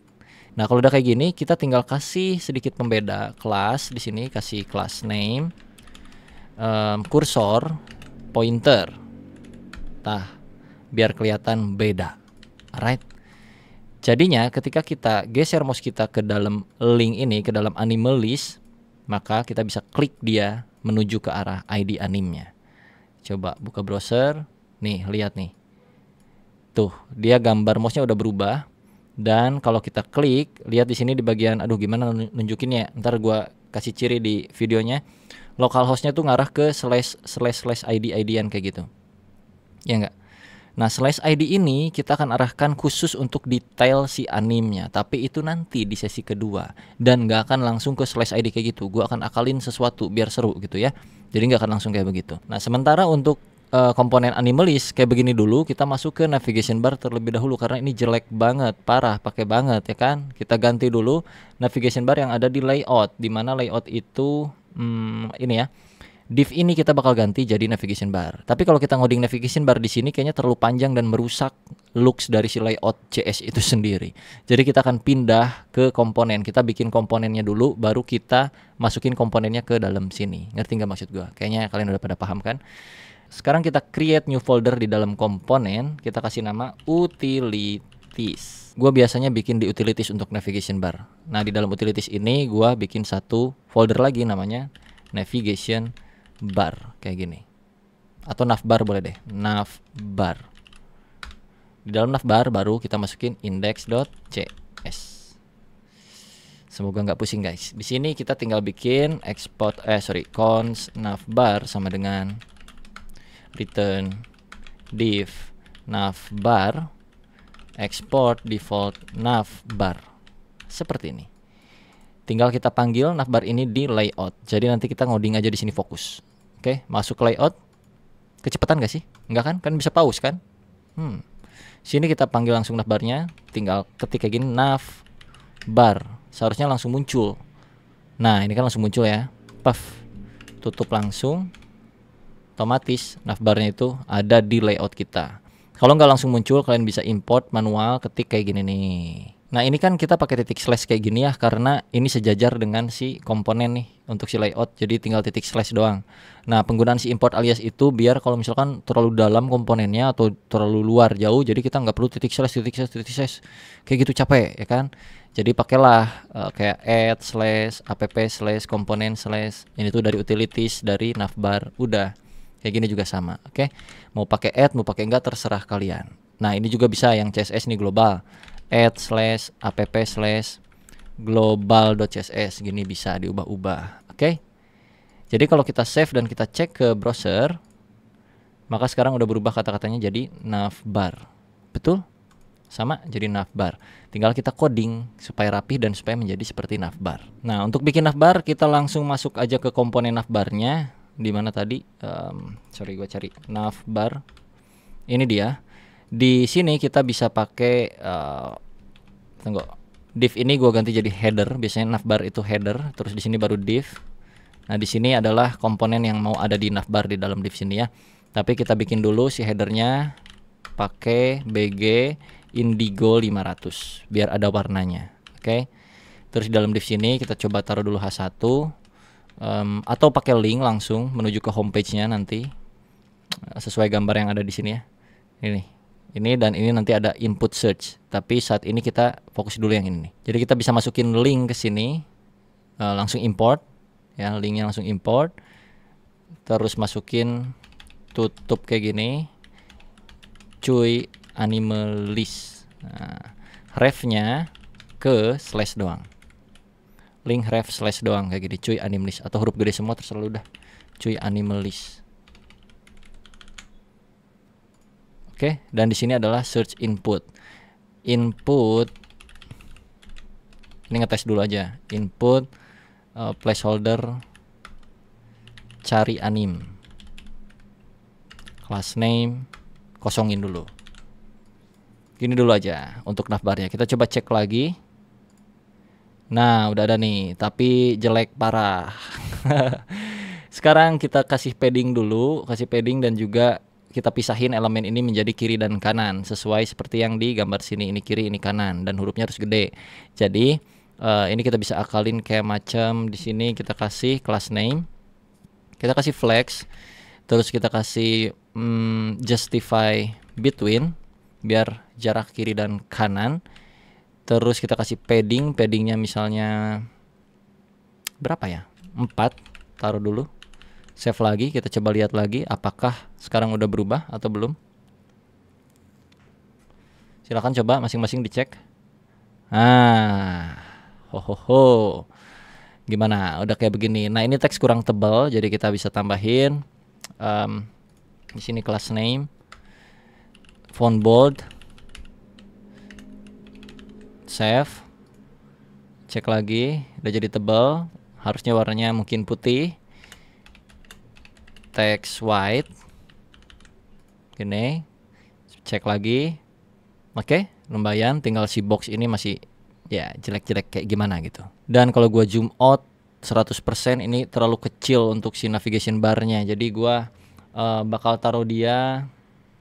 Nah, kalau udah kayak gini kita tinggal kasih sedikit pembeda kelas di sini kasih class name um, kursor pointer patah biar kelihatan beda. Alright. Jadinya ketika kita geser mouse kita ke dalam link ini, ke dalam animal list, maka kita bisa klik dia menuju ke arah ID animnya. Coba buka browser. Nih, lihat nih. Tuh, dia gambar mouse-nya udah berubah. Dan kalau kita klik, lihat di sini di bagian aduh gimana nunjukinnya. Ntar gua kasih ciri di videonya. Localhost-nya tuh ngarah ke slash slash slash ID ID-an kayak gitu ya enggak? Nah, slice ID ini kita akan arahkan khusus untuk detail si animnya, tapi itu nanti di sesi kedua dan nggak akan langsung ke slice ID kayak gitu. Gua akan akalin sesuatu biar seru gitu ya. Jadi nggak akan langsung kayak begitu. Nah, sementara untuk uh, komponen animalis kayak begini dulu, kita masuk ke navigation bar terlebih dahulu karena ini jelek banget, parah, pakai banget ya kan. Kita ganti dulu navigation bar yang ada di layout, di mana layout itu hmm, ini ya div ini kita bakal ganti jadi navigation bar. Tapi kalau kita ngoding navigation bar di sini kayaknya terlalu panjang dan merusak looks dari si layout CS itu sendiri. Jadi kita akan pindah ke komponen. Kita bikin komponennya dulu baru kita masukin komponennya ke dalam sini. Ngerti nggak maksud gua? Kayaknya kalian udah pada paham kan? Sekarang kita create new folder di dalam komponen, kita kasih nama utilities. Gua biasanya bikin di utilities untuk navigation bar. Nah, di dalam utilities ini gua bikin satu folder lagi namanya navigation bar kayak gini atau navbar boleh deh navbar di dalam navbar baru kita masukin index.cs semoga nggak pusing guys di sini kita tinggal bikin export eh sorry cons navbar sama dengan return div navbar export default navbar seperti ini Tinggal kita panggil navbar ini di layout. Jadi nanti kita ngoding aja di sini fokus. Oke, masuk ke layout. Kecepatan gak sih? Enggak kan? Kan bisa pause kan? Hmm. Sini kita panggil langsung navbarnya. Tinggal ketik kayak gini nav bar. Seharusnya langsung muncul. Nah, ini kan langsung muncul ya. Puff. Tutup langsung. Otomatis navbarnya itu ada di layout kita. Kalau nggak langsung muncul, kalian bisa import manual ketik kayak gini nih. Nah ini kan kita pakai titik slash kayak gini ya karena ini sejajar dengan si komponen nih untuk si layout jadi tinggal titik slash doang. Nah penggunaan si import alias itu biar kalau misalkan terlalu dalam komponennya atau terlalu luar jauh jadi kita nggak perlu titik slash titik slash titik slash kayak gitu capek ya kan. Jadi pakailah uh, kayak add slash app slash komponen slash ini tuh dari utilities dari navbar udah kayak gini juga sama oke okay? mau pakai add mau pakai enggak terserah kalian. Nah ini juga bisa yang CSS nih global add slash app slash global.css gini bisa diubah-ubah oke okay? jadi kalau kita save dan kita cek ke browser maka sekarang udah berubah kata-katanya jadi navbar betul sama jadi navbar tinggal kita coding supaya rapi dan supaya menjadi seperti navbar nah untuk bikin navbar kita langsung masuk aja ke komponen navbarnya dimana tadi um, sorry gue cari navbar ini dia di sini kita bisa pakai uh, tunggu. Div ini gua ganti jadi header. Biasanya navbar itu header, terus di sini baru div. Nah, di sini adalah komponen yang mau ada di navbar di dalam div sini ya. Tapi kita bikin dulu si headernya pakai BG Indigo 500 biar ada warnanya. Oke. Okay? Terus di dalam div sini kita coba taruh dulu H1 um, atau pakai link langsung menuju ke homepage-nya nanti eh, sesuai gambar yang ada di sini ya. Ini ini dan ini nanti ada input search. Tapi saat ini kita fokus dulu yang ini. Jadi kita bisa masukin link ke sini, uh, langsung import, ya linknya langsung import. Terus masukin tutup kayak gini, cuy animal list. Nah, refnya ke slash doang. Link ref slash doang kayak gini, cuy animal list atau huruf gede semua terserah udah. Cuy anime list. Oke, okay? dan di sini adalah search input. Input ini ngetes dulu aja. Input uh, placeholder cari anim. Class name kosongin dulu. Gini dulu aja untuk navbarnya. Kita coba cek lagi. Nah, udah ada nih, tapi jelek parah. Sekarang kita kasih padding dulu, kasih padding dan juga kita pisahin elemen ini menjadi kiri dan kanan sesuai seperti yang di gambar sini ini kiri ini kanan dan hurufnya harus gede. Jadi uh, ini kita bisa akalin kayak macam di sini kita kasih class name, kita kasih flex, terus kita kasih um, justify between biar jarak kiri dan kanan. Terus kita kasih padding, paddingnya misalnya berapa ya? 4 taruh dulu save lagi, kita coba lihat lagi apakah sekarang udah berubah atau belum. Silahkan coba masing-masing dicek. Ah, ho ho ho. Gimana? Udah kayak begini. Nah ini teks kurang tebal, jadi kita bisa tambahin. Um, di sini class name, font bold, save, cek lagi, udah jadi tebal. Harusnya warnanya mungkin putih teks white gini cek lagi oke okay, lumayan tinggal si box ini masih ya jelek-jelek kayak gimana gitu dan kalau gua zoom out 100% ini terlalu kecil untuk si navigation barnya jadi gua uh, bakal taruh dia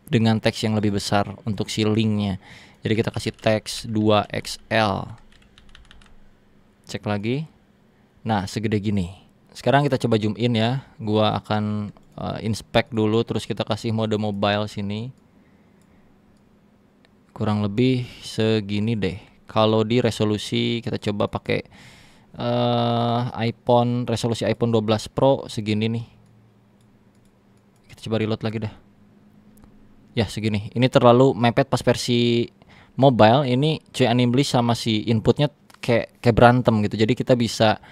dengan teks yang lebih besar untuk si linknya jadi kita kasih teks 2xl cek lagi nah segede gini sekarang kita coba zoom in ya gua akan uh, inspect dulu terus kita kasih mode mobile sini kurang lebih segini deh kalau di resolusi kita coba pakai uh, iPhone resolusi iPhone 12 Pro segini nih kita coba reload lagi deh ya segini ini terlalu mepet pas versi mobile ini cuy Animbly sama si inputnya kayak kayak berantem gitu jadi kita bisa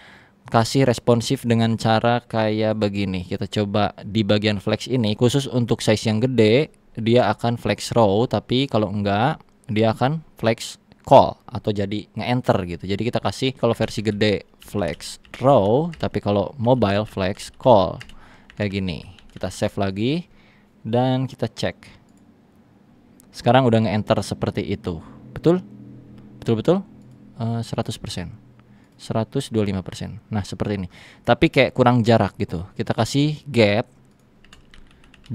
kasih responsif dengan cara kayak begini. Kita coba di bagian flex ini khusus untuk size yang gede dia akan flex row tapi kalau enggak dia akan flex call atau jadi nge-enter gitu. Jadi kita kasih kalau versi gede flex row tapi kalau mobile flex call kayak gini. Kita save lagi dan kita cek. Sekarang udah nge-enter seperti itu. Betul? Betul-betul? Uh, eh, 100%. 125%. Nah, seperti ini. Tapi kayak kurang jarak gitu. Kita kasih gap 2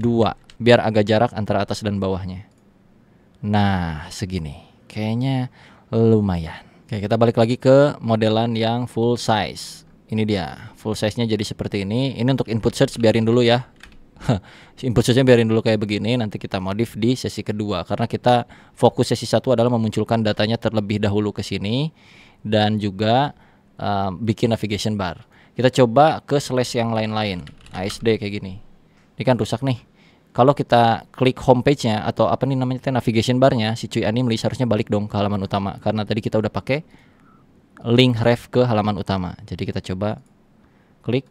biar agak jarak antara atas dan bawahnya. Nah, segini. Kayaknya lumayan. Oke, kita balik lagi ke modelan yang full size. Ini dia, full size-nya jadi seperti ini. Ini untuk input search biarin dulu ya. input search-nya biarin dulu kayak begini, nanti kita modif di sesi kedua karena kita fokus sesi satu adalah memunculkan datanya terlebih dahulu ke sini dan juga uh, bikin navigation bar. Kita coba ke slash yang lain-lain, ASD kayak gini. Ini kan rusak nih. Kalau kita klik homepage-nya atau apa nih namanya navigation bar-nya, si cuy Animlis harusnya balik dong ke halaman utama karena tadi kita udah pakai link ref ke halaman utama. Jadi kita coba klik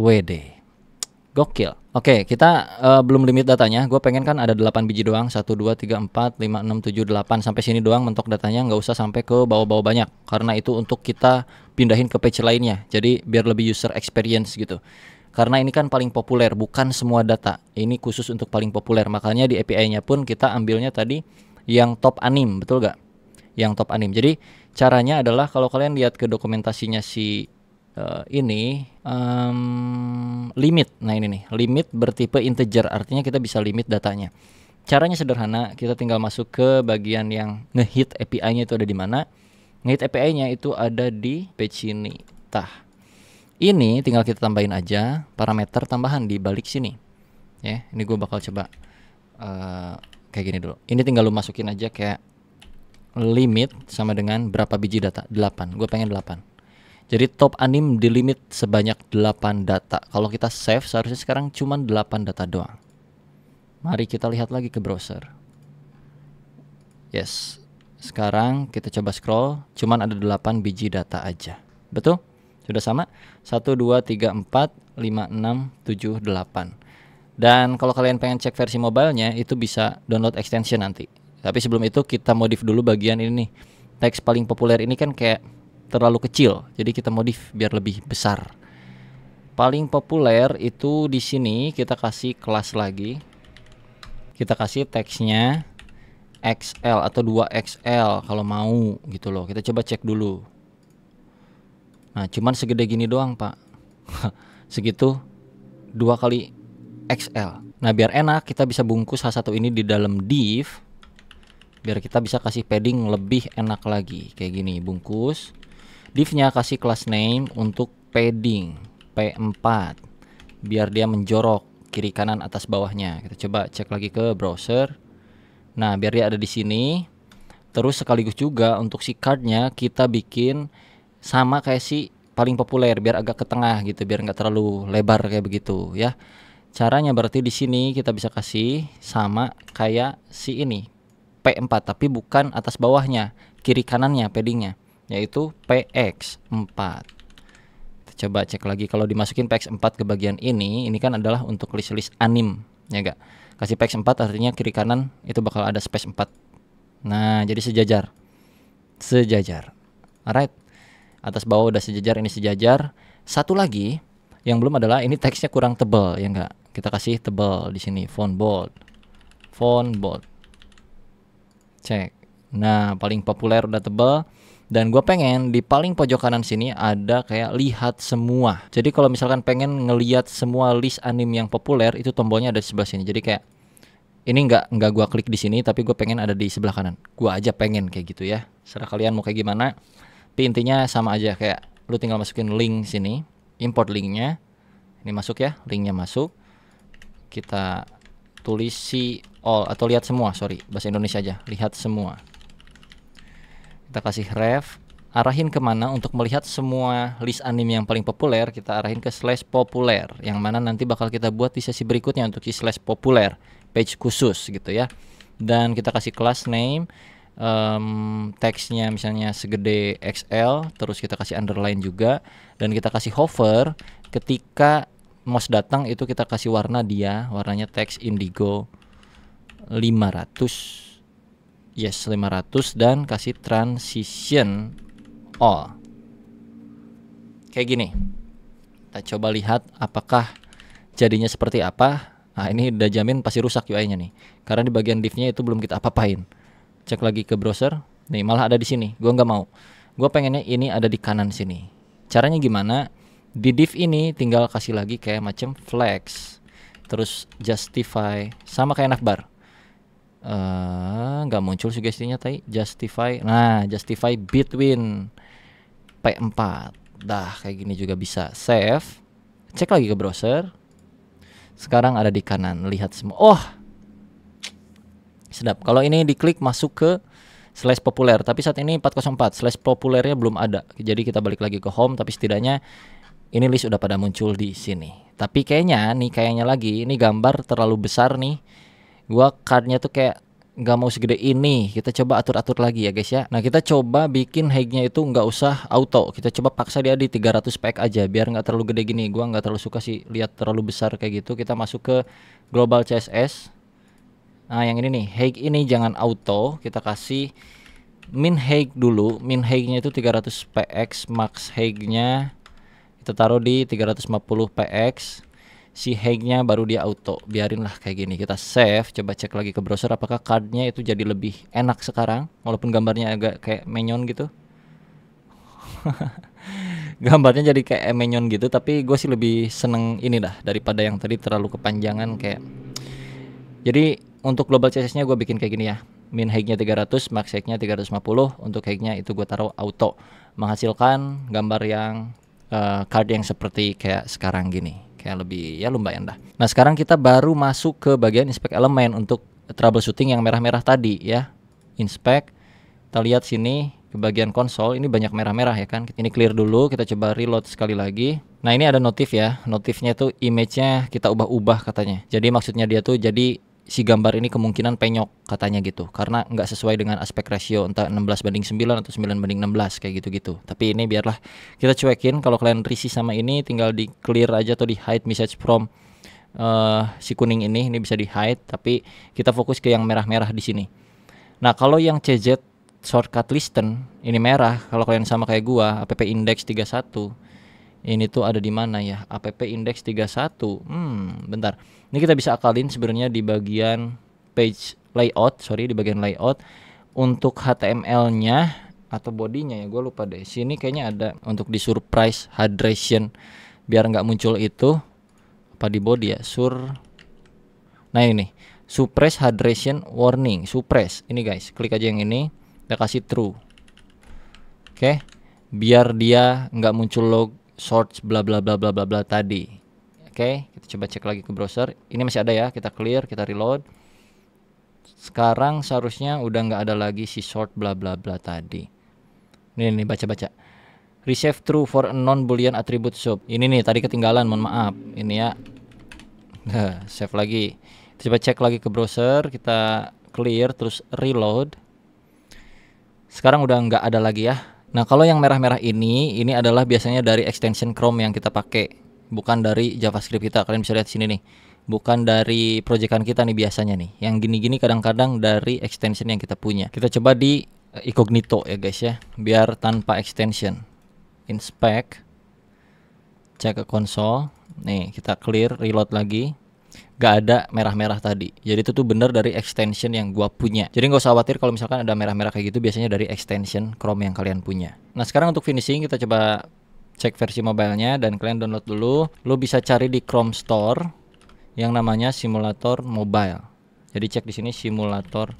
WD. Gokil. Oke, okay, kita uh, belum limit datanya. Gue pengen kan ada 8 biji doang. 1, 2, 3, 4, 5, 6, 7, 8. Sampai sini doang mentok datanya. Nggak usah sampai ke bawah-bawah banyak. Karena itu untuk kita pindahin ke page lainnya. Jadi biar lebih user experience gitu. Karena ini kan paling populer, bukan semua data. Ini khusus untuk paling populer. Makanya di API-nya pun kita ambilnya tadi yang top anim, betul nggak? Yang top anim. Jadi caranya adalah kalau kalian lihat ke dokumentasinya si uh, ini um, limit. Nah ini nih limit bertipe integer artinya kita bisa limit datanya. Caranya sederhana, kita tinggal masuk ke bagian yang ngehit API-nya itu ada di mana. Ngehit API-nya itu ada di page ini. Tah. Ini tinggal kita tambahin aja parameter tambahan di balik sini. Ya, ini gue bakal coba uh, kayak gini dulu. Ini tinggal lu masukin aja kayak limit sama dengan berapa biji data? 8. Gue pengen 8. Jadi top anim di limit sebanyak 8 data. Kalau kita save seharusnya sekarang cuma 8 data doang. Mari kita lihat lagi ke browser. Yes. Sekarang kita coba scroll, cuman ada 8 biji data aja. Betul? Sudah sama? 1 2 3 4 5 6 7 8. Dan kalau kalian pengen cek versi mobilenya itu bisa download extension nanti. Tapi sebelum itu kita modif dulu bagian ini nih. Teks paling populer ini kan kayak terlalu kecil. Jadi kita modif biar lebih besar. Paling populer itu di sini kita kasih kelas lagi. Kita kasih teksnya XL atau 2XL kalau mau gitu loh. Kita coba cek dulu. Nah, cuman segede gini doang, Pak. Segitu dua kali XL. Nah, biar enak kita bisa bungkus H1 ini di dalam div biar kita bisa kasih padding lebih enak lagi. Kayak gini, bungkus Divnya kasih class name untuk padding P4 biar dia menjorok kiri kanan atas bawahnya. Kita coba cek lagi ke browser. Nah, biar dia ada di sini. Terus sekaligus juga untuk si cardnya kita bikin sama kayak si paling populer biar agak ke tengah gitu biar nggak terlalu lebar kayak begitu ya caranya berarti di sini kita bisa kasih sama kayak si ini P4 tapi bukan atas bawahnya kiri kanannya paddingnya yaitu PX4. Kita coba cek lagi kalau dimasukin PX4 ke bagian ini, ini kan adalah untuk list-list anim, ya enggak? Kasih PX4 artinya kiri kanan itu bakal ada space 4. Nah, jadi sejajar. Sejajar. Alright. Atas bawah udah sejajar, ini sejajar. Satu lagi yang belum adalah ini teksnya kurang tebal, ya enggak? Kita kasih tebal di sini, font bold. Font bold. Cek. Nah, paling populer udah tebal dan gue pengen di paling pojok kanan sini ada kayak lihat semua. Jadi kalau misalkan pengen ngeliat semua list anime yang populer itu tombolnya ada di sebelah sini. Jadi kayak ini nggak nggak gue klik di sini tapi gue pengen ada di sebelah kanan. Gue aja pengen kayak gitu ya. Serah kalian mau kayak gimana. Tapi intinya sama aja kayak lu tinggal masukin link sini, import linknya. Ini masuk ya, linknya masuk. Kita tulis si all atau lihat semua, sorry bahasa Indonesia aja, lihat semua kita kasih ref arahin kemana untuk melihat semua list anime yang paling populer kita arahin ke slash populer yang mana nanti bakal kita buat di sesi berikutnya untuk si slash populer page khusus gitu ya dan kita kasih class name um, teksnya misalnya segede XL terus kita kasih underline juga dan kita kasih hover ketika mouse datang itu kita kasih warna dia warnanya teks indigo 500 yes 500 dan kasih transition all kayak gini kita coba lihat apakah jadinya seperti apa nah ini udah jamin pasti rusak UI nya nih karena di bagian div nya itu belum kita apa-apain cek lagi ke browser nih malah ada di sini gua nggak mau gua pengennya ini ada di kanan sini caranya gimana di div ini tinggal kasih lagi kayak macam flex terus justify sama kayak navbar Eh, nggak uh, muncul sugestinya tadi justify nah justify between P4 dah kayak gini juga bisa save cek lagi ke browser sekarang ada di kanan lihat semua oh sedap kalau ini diklik masuk ke slash populer tapi saat ini 404 slash populernya belum ada jadi kita balik lagi ke home tapi setidaknya ini list udah pada muncul di sini tapi kayaknya nih kayaknya lagi ini gambar terlalu besar nih gua cardnya tuh kayak nggak mau segede ini kita coba atur-atur lagi ya guys ya nah kita coba bikin high itu nggak usah auto kita coba paksa dia di 300 pack aja biar nggak terlalu gede gini gua nggak terlalu suka sih lihat terlalu besar kayak gitu kita masuk ke global CSS nah yang ini nih high ini jangan auto kita kasih min high dulu min high itu 300 px max high kita taruh di 350 px si hangnya baru dia auto biarinlah kayak gini kita save coba cek lagi ke browser apakah cardnya itu jadi lebih enak sekarang walaupun gambarnya agak kayak menyon gitu gambarnya jadi kayak menyon gitu tapi gue sih lebih seneng ini dah daripada yang tadi terlalu kepanjangan kayak jadi untuk global CSS nya gue bikin kayak gini ya min high-nya 300, max high-nya 350 untuk high itu gue taruh auto menghasilkan gambar yang uh, card yang seperti kayak sekarang gini kayak lebih ya lumayan dah. Nah sekarang kita baru masuk ke bagian inspect elemen untuk troubleshooting yang merah-merah tadi ya. Inspect, kita lihat sini ke bagian konsol ini banyak merah-merah ya kan ini clear dulu kita coba reload sekali lagi nah ini ada notif ya notifnya tuh image-nya kita ubah-ubah katanya jadi maksudnya dia tuh jadi si gambar ini kemungkinan penyok katanya gitu karena nggak sesuai dengan aspek rasio entah 16 banding 9 atau 9 banding 16 kayak gitu-gitu tapi ini biarlah kita cuekin kalau kalian risih sama ini tinggal di clear aja atau di hide message from uh, si kuning ini ini bisa di hide tapi kita fokus ke yang merah-merah di sini nah kalau yang CZ shortcut listen ini merah kalau kalian sama kayak gua app index 31 ini tuh ada di mana ya? APP Index 31. Hmm, bentar. Ini kita bisa akalin sebenarnya di bagian page layout, sorry di bagian layout untuk HTML-nya atau bodinya ya gue lupa deh sini kayaknya ada untuk di surprise hydration biar nggak muncul itu apa di body ya sur nah ini suppress hydration warning suppress ini guys klik aja yang ini kita kasih true oke okay. biar dia nggak muncul log shorts bla bla bla bla bla bla tadi. Oke, okay, kita coba cek lagi ke browser. Ini masih ada ya, kita clear, kita reload. Sekarang seharusnya udah nggak ada lagi si short bla bla bla tadi. Ini nih baca-baca. Receive true for a non boolean attribute sub. Ini nih tadi ketinggalan, mohon maaf. Ini ya. Nah, save lagi. Kita coba cek lagi ke browser, kita clear terus reload. Sekarang udah nggak ada lagi ya Nah, kalau yang merah-merah ini, ini adalah biasanya dari extension Chrome yang kita pakai, bukan dari JavaScript kita. Kalian bisa lihat sini nih. Bukan dari proyekan kita nih biasanya nih. Yang gini-gini kadang-kadang dari extension yang kita punya. Kita coba di eh, incognito ya guys ya, biar tanpa extension. Inspect. Cek ke console. Nih, kita clear, reload lagi gak ada merah-merah tadi. Jadi itu tuh bener dari extension yang gua punya. Jadi gak usah khawatir kalau misalkan ada merah-merah kayak gitu biasanya dari extension Chrome yang kalian punya. Nah sekarang untuk finishing kita coba cek versi mobilenya dan kalian download dulu. Lo bisa cari di Chrome Store yang namanya simulator mobile. Jadi cek di sini simulator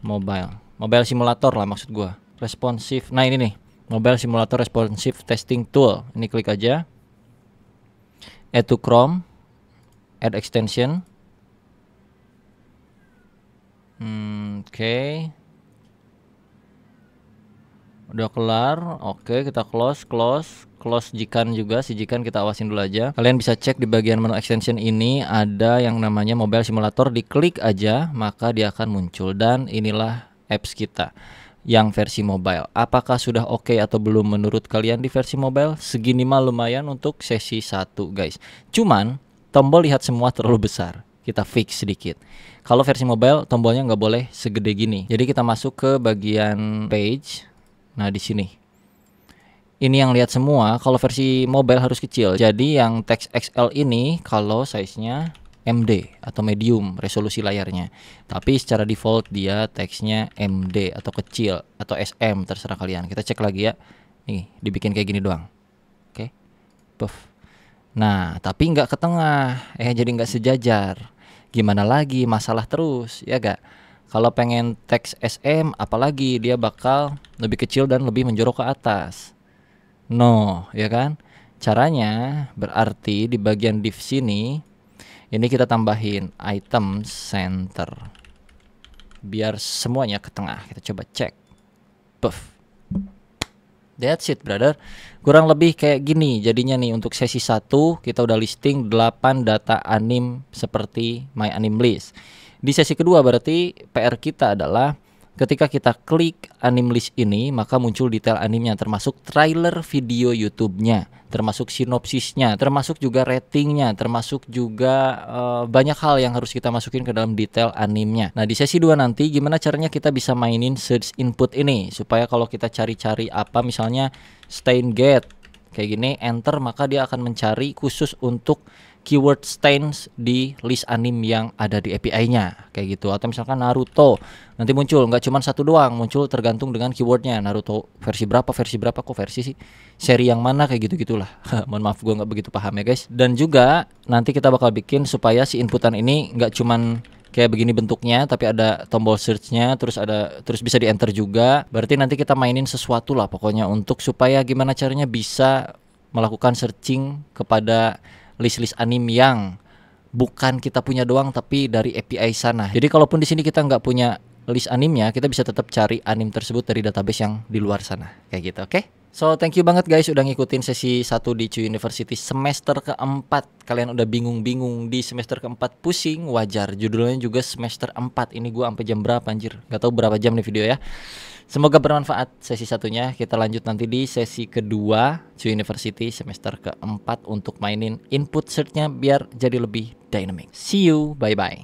mobile. Mobile simulator lah maksud gua. Responsif. Nah ini nih, mobile simulator responsive testing tool. Ini klik aja. Add to Chrome add extension oke hmm, okay. udah kelar oke okay, kita close close close jikan juga si jikan kita awasin dulu aja kalian bisa cek di bagian menu extension ini ada yang namanya mobile simulator diklik aja maka dia akan muncul dan inilah apps kita yang versi mobile. Apakah sudah oke okay atau belum menurut kalian di versi mobile? Segini mah lumayan untuk sesi 1 guys. Cuman tombol lihat semua terlalu besar kita fix sedikit. Kalau versi mobile tombolnya nggak boleh segede gini. Jadi kita masuk ke bagian page. Nah di sini. Ini yang lihat semua. Kalau versi mobile harus kecil. Jadi yang teks XL ini kalau size-nya MD atau medium resolusi layarnya. Tapi secara default dia teksnya MD atau kecil atau SM terserah kalian. Kita cek lagi ya. Nih dibikin kayak gini doang. Oke. Okay. Puff Nah, tapi nggak ke tengah, eh jadi nggak sejajar. Gimana lagi masalah terus, ya gak? Kalau pengen teks SM, apalagi dia bakal lebih kecil dan lebih menjorok ke atas. No, ya kan? Caranya berarti di bagian div sini, ini kita tambahin item center. Biar semuanya ke tengah, kita coba cek. Puff. That's it brother Kurang lebih kayak gini jadinya nih untuk sesi 1 kita udah listing 8 data anim seperti my anim list Di sesi kedua berarti PR kita adalah Ketika kita klik anim list ini, maka muncul detail animnya termasuk trailer video YouTube-nya, termasuk sinopsisnya, termasuk juga ratingnya, termasuk juga uh, banyak hal yang harus kita masukin ke dalam detail animnya. Nah, di sesi 2 nanti gimana caranya kita bisa mainin search input ini supaya kalau kita cari-cari apa misalnya stain Gate kayak gini enter maka dia akan mencari khusus untuk keyword stains di list anim yang ada di API-nya kayak gitu atau misalkan Naruto nanti muncul nggak cuma satu doang muncul tergantung dengan keywordnya Naruto versi berapa versi berapa kok versi sih seri yang mana kayak gitu gitulah mohon maaf gue nggak begitu paham ya guys dan juga nanti kita bakal bikin supaya si inputan ini nggak cuma kayak begini bentuknya tapi ada tombol searchnya terus ada terus bisa di enter juga berarti nanti kita mainin sesuatu lah pokoknya untuk supaya gimana caranya bisa melakukan searching kepada list-list anime yang bukan kita punya doang tapi dari API sana. Jadi kalaupun di sini kita nggak punya list animnya, kita bisa tetap cari anime tersebut dari database yang di luar sana. Kayak gitu, oke? Okay? So, thank you banget guys udah ngikutin sesi 1 di CU University semester keempat. Kalian udah bingung-bingung di semester keempat pusing, wajar. Judulnya juga semester 4. Ini gua sampai jam berapa anjir? Gak tahu berapa jam nih video ya. Semoga bermanfaat sesi satunya. Kita lanjut nanti di sesi kedua Cuy University semester keempat untuk mainin input searchnya biar jadi lebih dynamic. See you, bye bye.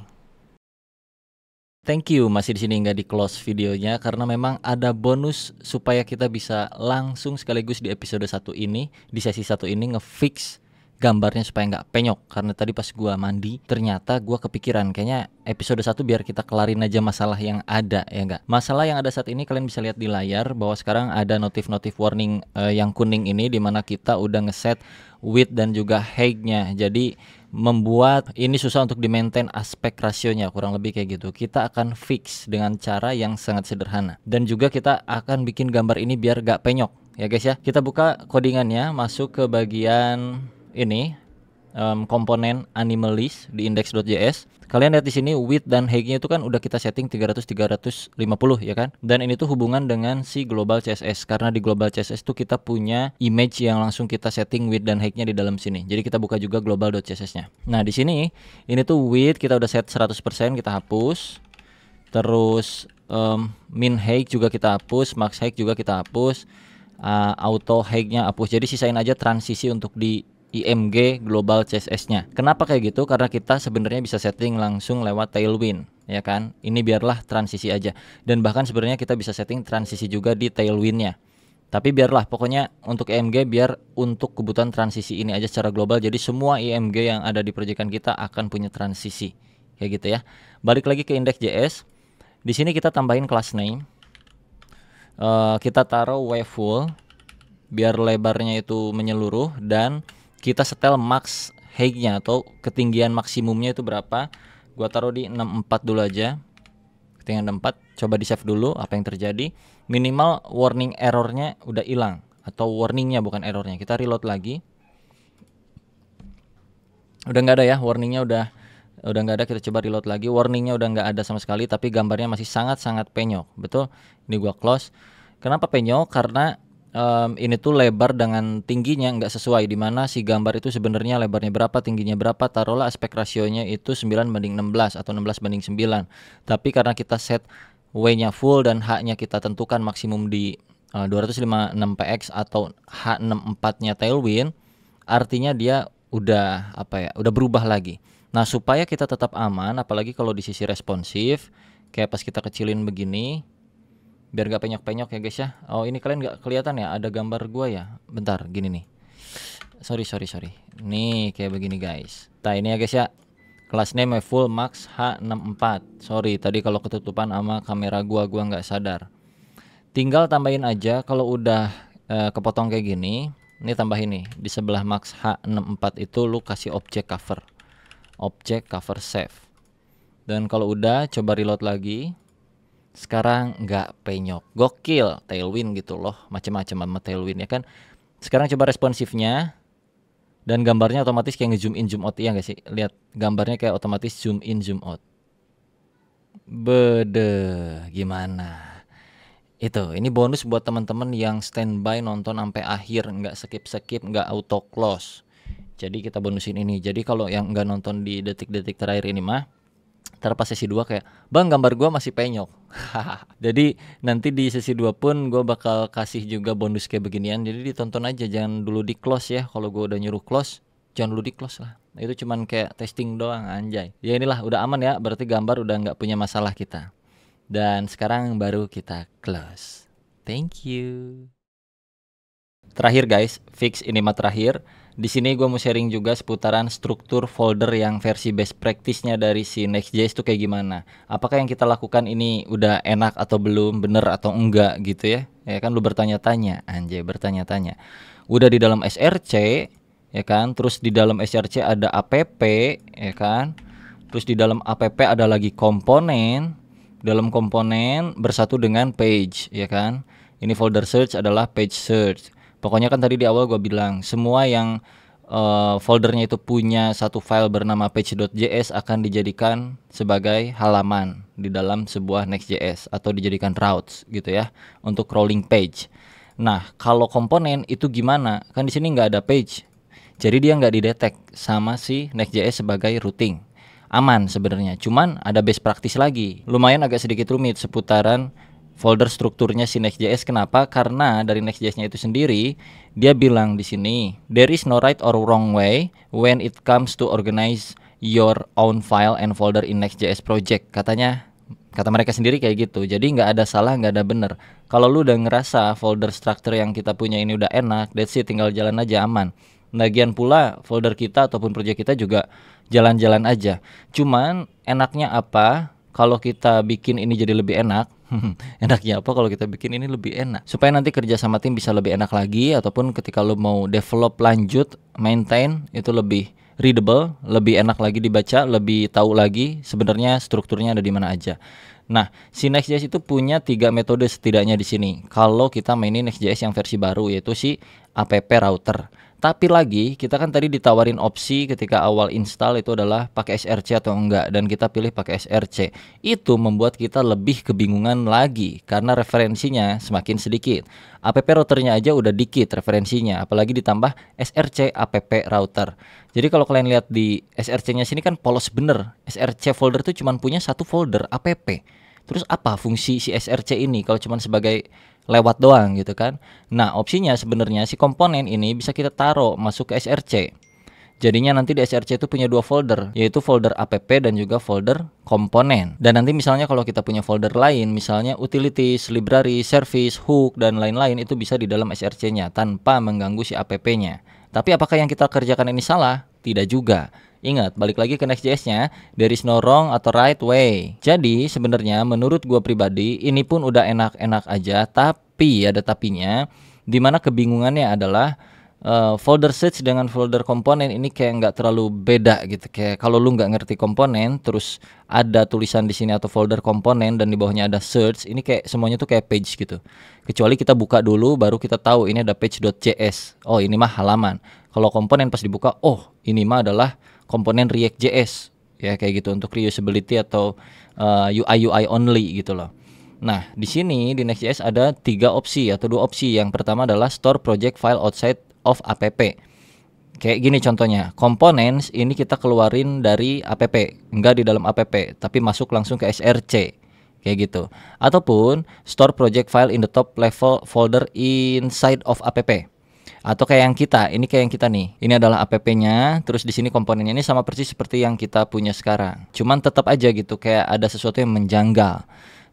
Thank you masih di sini nggak di close videonya karena memang ada bonus supaya kita bisa langsung sekaligus di episode satu ini di sesi satu ini ngefix gambarnya supaya nggak penyok karena tadi pas gua mandi ternyata gua kepikiran kayaknya episode 1 biar kita kelarin aja masalah yang ada ya enggak. Masalah yang ada saat ini kalian bisa lihat di layar bahwa sekarang ada notif-notif warning uh, yang kuning ini dimana kita udah ngeset width dan juga height-nya. Jadi membuat ini susah untuk di-maintain aspek rasionya kurang lebih kayak gitu. Kita akan fix dengan cara yang sangat sederhana dan juga kita akan bikin gambar ini biar gak penyok ya guys ya. Kita buka codingannya masuk ke bagian ini um, komponen animalis di index.js. Kalian lihat di sini width dan height-nya itu kan udah kita setting 300 350 ya kan. Dan ini tuh hubungan dengan si global CSS karena di global CSS tuh kita punya image yang langsung kita setting width dan height-nya di dalam sini. Jadi kita buka juga global.css-nya. Nah, di sini ini tuh width kita udah set 100%, kita hapus. Terus um, min height juga kita hapus, max height juga kita hapus. Uh, auto height-nya hapus. Jadi sisain aja transisi untuk di IMG global CSS-nya. Kenapa kayak gitu? Karena kita sebenarnya bisa setting langsung lewat tailwind ya kan. Ini biarlah transisi aja. Dan bahkan sebenarnya kita bisa setting transisi juga di tailwind-nya. Tapi biarlah pokoknya untuk IMG biar untuk kebutuhan transisi ini aja secara global. Jadi semua IMG yang ada di proyekan kita akan punya transisi. Kayak gitu ya. Balik lagi ke JS. Di sini kita tambahin class name. Uh, kita taruh wave biar lebarnya itu menyeluruh dan kita setel max height-nya atau ketinggian maksimumnya itu berapa. Gua taruh di 64 dulu aja. Ketinggian 64, coba di save dulu apa yang terjadi. Minimal warning errornya udah hilang atau warningnya bukan errornya. Kita reload lagi. Udah nggak ada ya, warningnya udah udah nggak ada. Kita coba reload lagi. Warningnya udah nggak ada sama sekali, tapi gambarnya masih sangat-sangat penyok. Betul? Ini gua close. Kenapa penyok? Karena um, ini tuh lebar dengan tingginya nggak sesuai di mana si gambar itu sebenarnya lebarnya berapa tingginya berapa taruhlah aspek rasionya itu 9 banding 16 atau 16 banding 9 tapi karena kita set W-nya full dan H-nya kita tentukan maksimum di uh, 256 px atau H64-nya tailwind artinya dia udah apa ya udah berubah lagi nah supaya kita tetap aman apalagi kalau di sisi responsif kayak pas kita kecilin begini biar nggak penyok-penyok ya guys ya. Oh ini kalian gak kelihatan ya ada gambar gua ya. Bentar gini nih. Sorry sorry sorry. Nih kayak begini guys. Nah ini ya guys ya. Kelas name full max H64. Sorry tadi kalau ketutupan sama kamera gua gua gak sadar. Tinggal tambahin aja kalau udah uh, kepotong kayak gini. Ini tambah ini di sebelah max H64 itu lu kasih objek cover. Objek cover save. Dan kalau udah coba reload lagi sekarang nggak penyok gokil tailwind gitu loh macam-macam sama tailwind ya kan sekarang coba responsifnya dan gambarnya otomatis kayak nge-zoom in zoom out ya nggak sih lihat gambarnya kayak otomatis zoom in zoom out bede gimana itu ini bonus buat teman-teman yang standby nonton sampai akhir nggak skip skip nggak auto close jadi kita bonusin ini jadi kalau yang nggak nonton di detik-detik terakhir ini mah ntar pas sesi 2 kayak bang gambar gue masih penyok jadi nanti di sesi 2 pun gue bakal kasih juga bonus kayak beginian jadi ditonton aja jangan dulu di close ya kalau gue udah nyuruh close jangan dulu di close lah itu cuman kayak testing doang anjay ya inilah udah aman ya berarti gambar udah nggak punya masalah kita dan sekarang baru kita close thank you terakhir guys fix ini mah terakhir di sini gue mau sharing juga seputaran struktur folder yang versi best practice-nya dari si Next.js itu kayak gimana. Apakah yang kita lakukan ini udah enak atau belum, bener atau enggak gitu ya. Ya kan lu bertanya-tanya, anjay bertanya-tanya. Udah di dalam SRC, ya kan, terus di dalam SRC ada APP, ya kan. Terus di dalam APP ada lagi komponen, dalam komponen bersatu dengan page, ya kan. Ini folder search adalah page search. Pokoknya kan tadi di awal gue bilang semua yang uh, foldernya itu punya satu file bernama page.js akan dijadikan sebagai halaman di dalam sebuah Next.js atau dijadikan routes gitu ya untuk crawling page. Nah kalau komponen itu gimana? Kan di sini nggak ada page, jadi dia nggak didetek sama si Next.js sebagai routing aman sebenarnya. Cuman ada best practice lagi. Lumayan agak sedikit rumit seputaran folder strukturnya si Next.js kenapa? Karena dari Next.js-nya itu sendiri dia bilang di sini there is no right or wrong way when it comes to organize your own file and folder in Next.js project. Katanya kata mereka sendiri kayak gitu jadi nggak ada salah nggak ada bener kalau lu udah ngerasa folder structure yang kita punya ini udah enak that's it tinggal jalan aja aman lagian pula folder kita ataupun project kita juga jalan-jalan aja cuman enaknya apa kalau kita bikin ini jadi lebih enak enaknya apa kalau kita bikin ini lebih enak supaya nanti kerja sama tim bisa lebih enak lagi ataupun ketika lo mau develop lanjut maintain itu lebih readable lebih enak lagi dibaca lebih tahu lagi sebenarnya strukturnya ada di mana aja Nah, si Next.js itu punya tiga metode setidaknya di sini. Kalau kita mainin Next.js yang versi baru yaitu si app router. Tapi lagi kita kan tadi ditawarin opsi ketika awal install itu adalah pakai SRC atau enggak dan kita pilih pakai SRC. Itu membuat kita lebih kebingungan lagi karena referensinya semakin sedikit. APP routernya aja udah dikit referensinya, apalagi ditambah SRC APP router. Jadi kalau kalian lihat di SRC-nya sini kan polos bener. SRC folder itu cuma punya satu folder APP. Terus apa fungsi si SRC ini kalau cuma sebagai lewat doang gitu kan. Nah, opsinya sebenarnya si komponen ini bisa kita taruh masuk ke SRC. Jadinya nanti di SRC itu punya dua folder, yaitu folder app dan juga folder komponen. Dan nanti misalnya kalau kita punya folder lain, misalnya utilities, library, service, hook, dan lain-lain itu bisa di dalam SRC-nya tanpa mengganggu si app-nya. Tapi apakah yang kita kerjakan ini salah? Tidak juga. Ingat, balik lagi ke Next.js-nya, there is no wrong atau right way. Jadi, sebenarnya menurut gue pribadi, ini pun udah enak-enak aja, tapi ada tapinya, dimana kebingungannya adalah uh, folder search dengan folder komponen ini kayak nggak terlalu beda gitu. Kayak kalau lu nggak ngerti komponen, terus ada tulisan di sini atau folder komponen dan di bawahnya ada search, ini kayak semuanya tuh kayak page gitu. Kecuali kita buka dulu, baru kita tahu ini ada page.js Oh, ini mah halaman. Kalau komponen pas dibuka, oh ini mah adalah komponen React JS ya kayak gitu untuk reusability atau uh, eh, UI UI only gitu loh. Nah, di sini di Next.js ada tiga opsi atau dua opsi. Yang pertama adalah store project file outside of app. Kayak gini contohnya, components ini kita keluarin dari app, enggak di dalam app, tapi masuk langsung ke SRC. Kayak gitu. Ataupun store project file in the top level folder inside of app atau kayak yang kita ini kayak yang kita nih ini adalah app-nya terus di sini komponennya ini sama persis seperti yang kita punya sekarang cuman tetap aja gitu kayak ada sesuatu yang menjanggal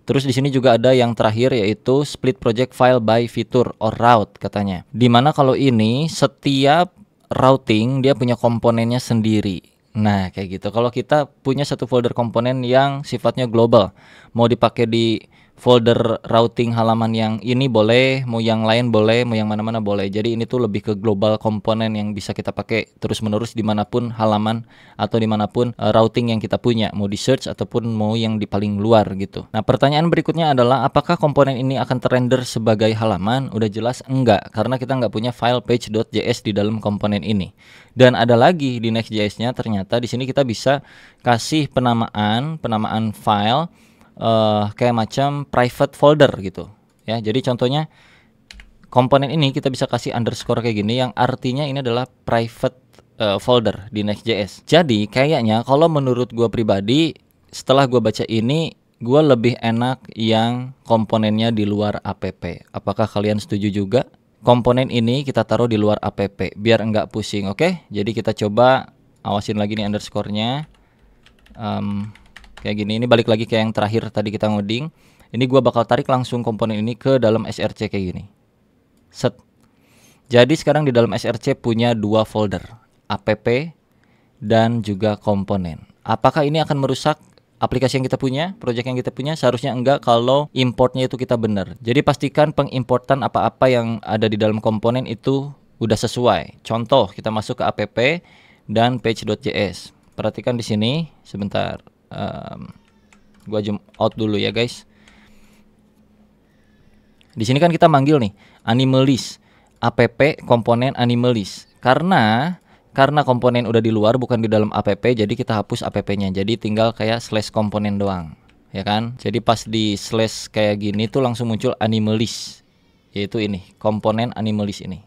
Terus di sini juga ada yang terakhir yaitu split project file by fitur or route katanya. Dimana kalau ini setiap routing dia punya komponennya sendiri. Nah kayak gitu. Kalau kita punya satu folder komponen yang sifatnya global, mau dipakai di folder routing halaman yang ini boleh, mau yang lain boleh, mau yang mana-mana boleh. Jadi ini tuh lebih ke global komponen yang bisa kita pakai terus-menerus dimanapun halaman atau dimanapun uh, routing yang kita punya, mau di search ataupun mau yang di paling luar gitu. Nah pertanyaan berikutnya adalah apakah komponen ini akan terrender sebagai halaman? Udah jelas enggak, karena kita nggak punya file page.js di dalam komponen ini. Dan ada lagi di Next.js-nya ternyata di sini kita bisa kasih penamaan, penamaan file uh, kayak macam private folder gitu ya jadi contohnya komponen ini kita bisa kasih underscore kayak gini yang artinya ini adalah private uh, folder di Next.js jadi kayaknya kalau menurut gue pribadi setelah gue baca ini gue lebih enak yang komponennya di luar app apakah kalian setuju juga komponen ini kita taruh di luar app biar enggak pusing oke okay? jadi kita coba awasin lagi nih underscorenya um, kayak gini ini balik lagi kayak yang terakhir tadi kita ngoding ini gua bakal tarik langsung komponen ini ke dalam SRC kayak gini set jadi sekarang di dalam SRC punya dua folder app dan juga komponen apakah ini akan merusak aplikasi yang kita punya, project yang kita punya seharusnya enggak kalau importnya itu kita benar. Jadi pastikan pengimportan apa-apa yang ada di dalam komponen itu udah sesuai. Contoh, kita masuk ke app dan page.js. Perhatikan di sini sebentar um, gua zoom out dulu ya guys di sini kan kita manggil nih animalis app komponen animalis karena karena komponen udah di luar bukan di dalam app jadi kita hapus app-nya jadi tinggal kayak slash komponen doang ya kan jadi pas di slash kayak gini tuh langsung muncul animalis yaitu ini komponen animalis ini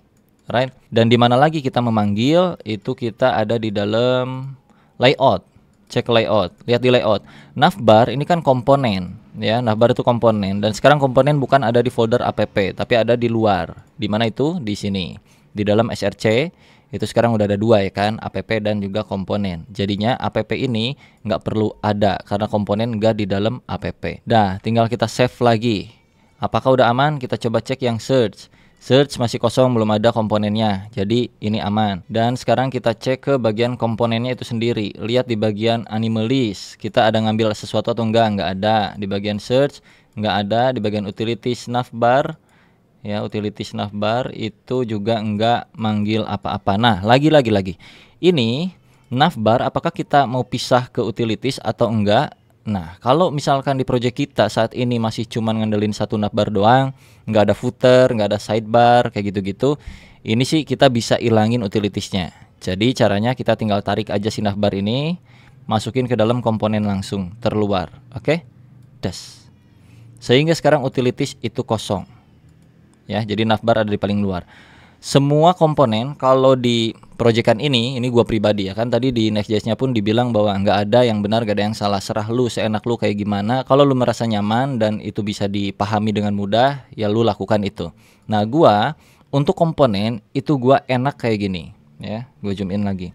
right dan di mana lagi kita memanggil itu kita ada di dalam layout cek layout, lihat di layout. Navbar ini kan komponen, ya. Navbar itu komponen dan sekarang komponen bukan ada di folder app, tapi ada di luar. Di mana itu? Di sini. Di dalam SRC itu sekarang udah ada dua ya kan, app dan juga komponen. Jadinya app ini nggak perlu ada karena komponen nggak di dalam app. Dah, tinggal kita save lagi. Apakah udah aman? Kita coba cek yang search. Search masih kosong, belum ada komponennya, jadi ini aman. Dan sekarang kita cek ke bagian komponennya itu sendiri. Lihat di bagian Animal List kita ada ngambil sesuatu atau enggak? Enggak ada. Di bagian search, enggak ada. Di bagian utility Bar, ya utility Bar itu juga enggak manggil apa-apa. Nah, lagi-lagi lagi. Ini navbar apakah kita mau pisah ke utilities atau enggak? Nah, kalau misalkan di project kita saat ini masih cuma ngandelin satu navbar doang, nggak ada footer, nggak ada sidebar, kayak gitu-gitu, ini sih kita bisa ilangin utilitiesnya. Jadi caranya kita tinggal tarik aja si navbar ini, masukin ke dalam komponen langsung, terluar, oke? Okay? Das. Sehingga sekarang utilities itu kosong. Ya, jadi navbar ada di paling luar semua komponen kalau di proyekan ini, ini gua pribadi ya kan tadi di next nya pun dibilang bahwa nggak ada yang benar, nggak ada yang salah. Serah lu seenak lu kayak gimana. Kalau lu merasa nyaman dan itu bisa dipahami dengan mudah, ya lu lakukan itu. Nah gua untuk komponen itu gua enak kayak gini ya, gua zoom in lagi.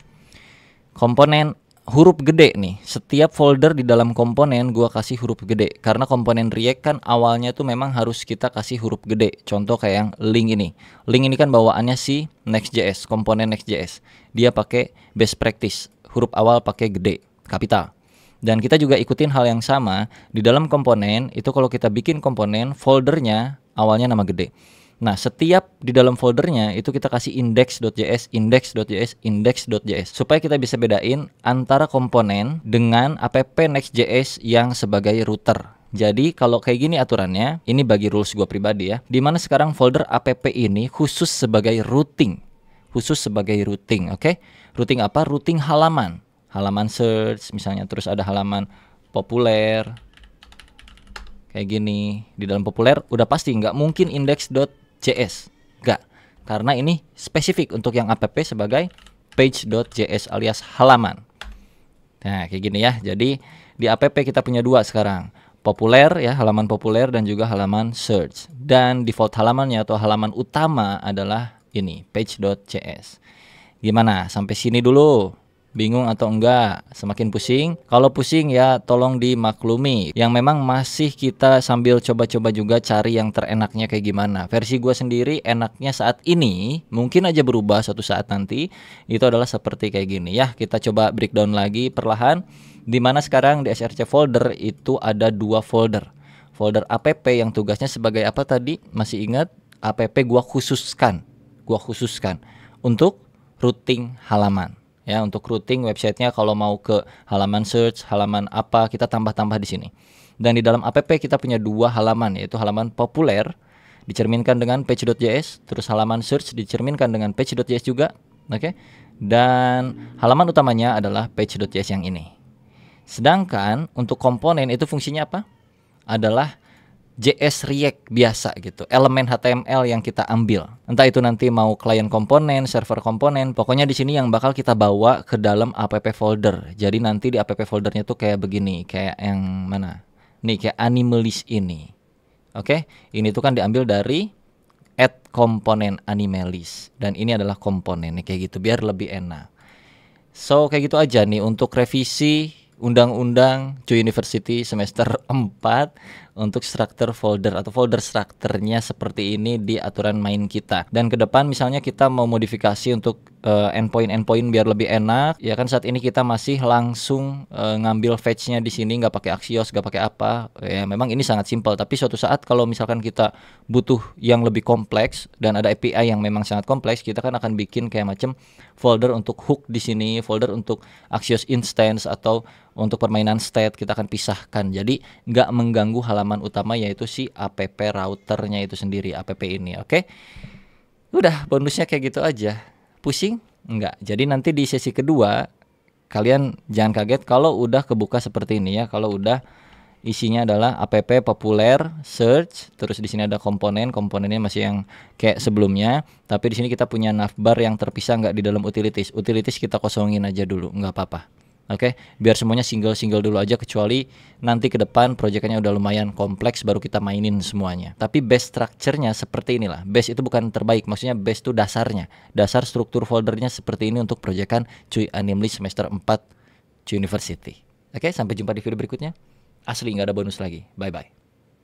Komponen huruf gede nih. Setiap folder di dalam komponen gua kasih huruf gede karena komponen React kan awalnya tuh memang harus kita kasih huruf gede. Contoh kayak yang link ini. Link ini kan bawaannya si Next.js, komponen Next.js. Dia pakai best practice, huruf awal pakai gede, kapital. Dan kita juga ikutin hal yang sama di dalam komponen itu kalau kita bikin komponen foldernya awalnya nama gede. Nah, setiap di dalam foldernya itu kita kasih index.js, index.js, index.js supaya kita bisa bedain antara komponen dengan app next.js yang sebagai router. Jadi kalau kayak gini aturannya, ini bagi rules gue pribadi ya, dimana sekarang folder app ini khusus sebagai routing, khusus sebagai routing, oke? Okay? Routing apa? Routing halaman, halaman search misalnya, terus ada halaman populer, kayak gini di dalam populer udah pasti nggak mungkin index .js. Enggak, karena ini spesifik untuk yang app sebagai page.js alias halaman. Nah, kayak gini ya. Jadi di app kita punya dua sekarang. Populer ya, halaman populer dan juga halaman search. Dan default halamannya atau halaman utama adalah ini, page.js. Gimana? Sampai sini dulu bingung atau enggak, semakin pusing. Kalau pusing ya tolong dimaklumi. Yang memang masih kita sambil coba-coba juga cari yang terenaknya kayak gimana. Versi gue sendiri enaknya saat ini mungkin aja berubah suatu saat nanti itu adalah seperti kayak gini ya. Kita coba breakdown lagi perlahan. Dimana sekarang di SRC folder itu ada dua folder. Folder APP yang tugasnya sebagai apa tadi? Masih ingat? APP gua khususkan, gua khususkan untuk routing halaman ya untuk routing websitenya kalau mau ke halaman search, halaman apa kita tambah-tambah di sini. Dan di dalam app kita punya dua halaman yaitu halaman populer dicerminkan dengan page.js, terus halaman search dicerminkan dengan page.js juga, oke? Okay? Dan halaman utamanya adalah page.js yang ini. Sedangkan untuk komponen itu fungsinya apa? Adalah JS React biasa gitu, elemen HTML yang kita ambil. Entah itu nanti mau klien komponen, server komponen, pokoknya di sini yang bakal kita bawa ke dalam app folder. Jadi nanti di app foldernya tuh kayak begini, kayak yang mana? Nih kayak animalis ini. Oke, ini tuh kan diambil dari add komponen animalis dan ini adalah komponennya kayak gitu biar lebih enak. So kayak gitu aja nih untuk revisi Undang-Undang Cuy University semester 4 untuk structure folder atau folder structure-nya seperti ini di aturan main kita. Dan ke depan misalnya kita mau modifikasi untuk uh, eh, endpoint endpoint biar lebih enak, ya kan saat ini kita masih langsung uh, ngambil fetch-nya di sini nggak pakai Axios, nggak pakai apa. Ya memang ini sangat simpel, tapi suatu saat kalau misalkan kita butuh yang lebih kompleks dan ada API yang memang sangat kompleks, kita kan akan bikin kayak macam folder untuk hook di sini, folder untuk Axios instance atau untuk permainan state kita akan pisahkan. Jadi nggak mengganggu halaman halaman utama yaitu si app routernya itu sendiri app ini oke okay? udah bonusnya kayak gitu aja pusing enggak jadi nanti di sesi kedua kalian jangan kaget kalau udah kebuka seperti ini ya kalau udah isinya adalah app populer search terus di sini ada komponen komponennya masih yang kayak sebelumnya tapi di sini kita punya navbar yang terpisah nggak di dalam utilities utilities kita kosongin aja dulu nggak apa-apa Oke, okay? biar semuanya single-single dulu aja kecuali nanti ke depan proyeknya udah lumayan kompleks baru kita mainin semuanya. Tapi base structure-nya seperti inilah. Base itu bukan terbaik, maksudnya base itu dasarnya. Dasar struktur foldernya seperti ini untuk proyekan cuy Animly semester 4 University. Oke, okay? sampai jumpa di video berikutnya. Asli nggak ada bonus lagi. Bye-bye.